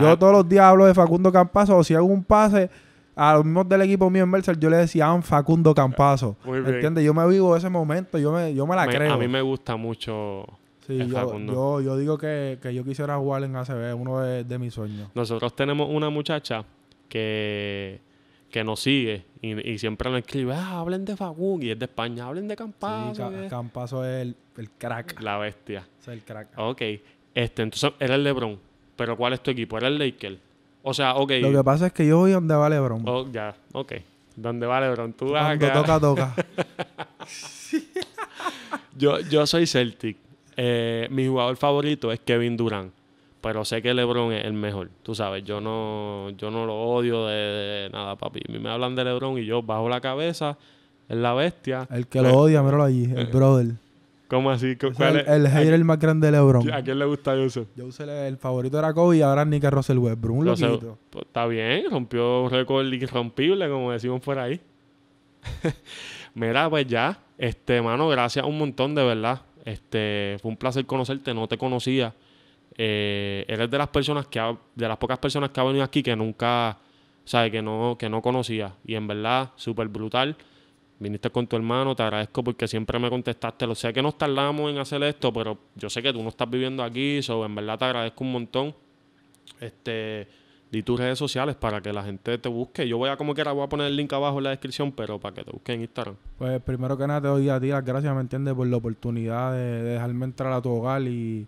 Yo todos los días hablo de Facundo Campazo o si hago un pase a los mismos del equipo mío en Mercer, yo le decía a Facundo Campazo. Ah, ¿Entiendes? Yo me vivo ese momento, yo me, yo me la creo. A mí me gusta mucho sí, yo, Yo, digo que, yo quisiera jugar en ACB, uno de mis sueños. Nosotros tenemos una muchacha que que nos sigue y, siempre nos escribe, ah, hablen de Fagun y es de España, hablen de Campazo. Sí, es el, crack. La bestia. Es el crack. Ok, este, entonces era el LeBron, pero ¿cuál es tu equipo? Era el Laker. O sea, ok. Lo que pasa es que yo voy donde va LeBron. Oh, ya, ok. dónde va LeBron, tú vas Cuando toca, toca. yo, yo soy Celtic. Eh, mi jugador favorito es Kevin Durant pero sé que LeBron es el mejor, tú sabes, yo no, yo no lo odio de, nada, papi. A mí me hablan de LeBron y yo bajo la cabeza, es la bestia. El que lo odia, míralo allí, el eh. brother. ¿Cómo así? el, el más grande de LeBron. ¿A quién le gusta Joseph? usé el favorito era Kobe y ahora Nick Russell Westbrook, un loquito. Pues, está bien, rompió un récord irrompible, como decimos fuera ahí. Mira, pues ya, este, mano, gracias un montón, de verdad. Este, fue un placer conocerte, no te conocía. Eh, eres de las personas que de las pocas personas que ha venido aquí que nunca, sabe que no, que no conocía. Y en verdad, súper brutal. Viniste con tu hermano, te agradezco porque siempre me contestaste. Lo sé que nos tardamos en hacer esto, pero yo sé que tú no estás viviendo aquí, so en verdad te agradezco un montón. Este, di tus redes sociales para que la gente te busque. Yo voy a como quiera, voy a poner el link abajo en la descripción, pero para que te busquen en Instagram. Pues primero que nada te doy a ti las gracias, ¿me entiendes? Por la oportunidad de dejarme entrar a tu hogar y,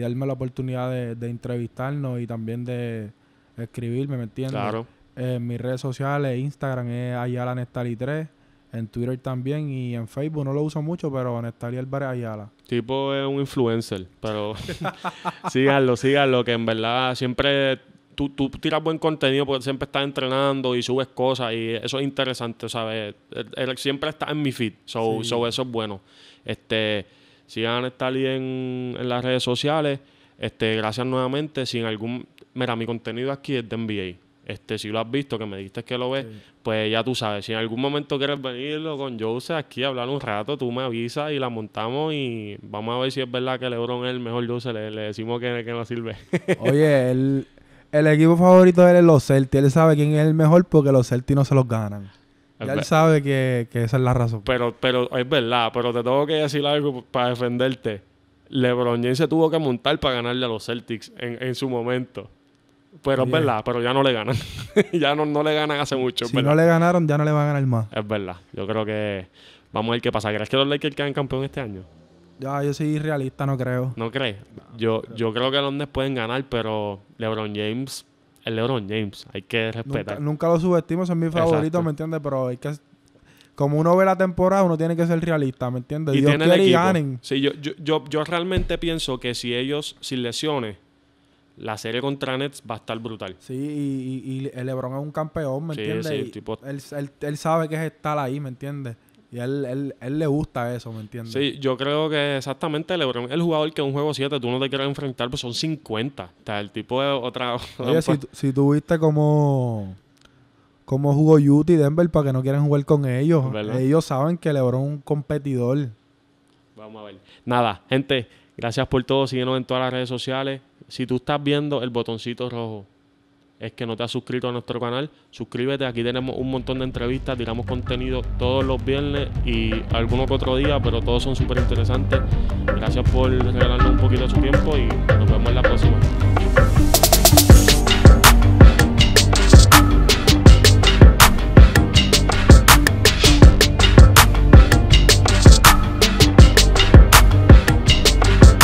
darme la oportunidad de, entrevistarnos y también de escribirme, ¿me entiendes? Claro. En mis redes sociales, Instagram es Ayala Nestali 3, en Twitter también y en Facebook no lo uso mucho, pero Nestali Álvarez Ayala. Tipo es un influencer, pero síganlo, síganlo, que en verdad siempre tú, tú tiras buen contenido porque siempre estás entrenando y subes cosas y eso es interesante, ¿sabes? Él, siempre está en mi feed, so eso es bueno. Este, Sigan a estar en, en las redes sociales. Este, gracias nuevamente. Sin algún. Mira, mi contenido aquí es de NBA. Este, si lo has visto, que me dijiste que lo ves, pues ya tú sabes. Si en algún momento quieres venirlo con Jose aquí a hablar un rato, tú me avisas y la montamos y vamos a ver si es verdad que LeBron es el mejor Jose. Le, le, decimos que, que no sirve. Oye, el, equipo favorito de él es los Celtics. Él sabe quién es el mejor porque los Celtics no se los ganan. Ya él sabe que, esa es la razón. Pero, pero es verdad, pero te tengo que decir algo para defenderte. LeBron James se tuvo que montar para ganarle a los Celtics en, su momento. Pero es verdad, pero ya no le ganan. ya no, no, le ganan hace mucho. Si no le ganaron, ya no le van a ganar más. Es verdad. Yo creo que vamos a ver qué pasa. ¿Crees que los Lakers quedan campeón este año? Ya, yo soy realista, no creo. ¿No crees? yo, creo. yo creo que los pueden ganar, pero LeBron James el LeBron James. Hay que respetar. Nunca, lo subestimo, es mi favorito, ¿me entiendes? Pero hay que. Como uno ve la temporada, uno tiene que ser realista, ¿me entiendes? Y Dios ganen. Sí, yo, yo, yo, realmente pienso que si ellos, sin lesiones, la serie contra Nets va a estar brutal. Sí, y, el LeBron es un campeón, ¿me entiendes? él, él, él, sabe que es estar ahí, ¿me entiendes? Y a él, le gusta eso, ¿me entiendes? Sí, yo creo que exactamente LeBron el jugador que en un juego 7 tú no te quieres enfrentar, pues son 50. O sea, el tipo de otra... Oye, si, si tú viste como cómo jugó Utah y Denver para que no quieran jugar con ellos. Ellos saben que LeBron es un competidor. Vamos a ver. Nada, gente, gracias por todo. Síguenos en todas las redes sociales. Si tú estás viendo el botoncito rojo, es que no te has suscrito a nuestro canal, suscríbete, aquí tenemos un montón de entrevistas, tiramos contenido todos los viernes y algunos que otro día, pero todos son súper interesantes. Gracias por regalarnos un poquito de su tiempo y nos vemos en la próxima.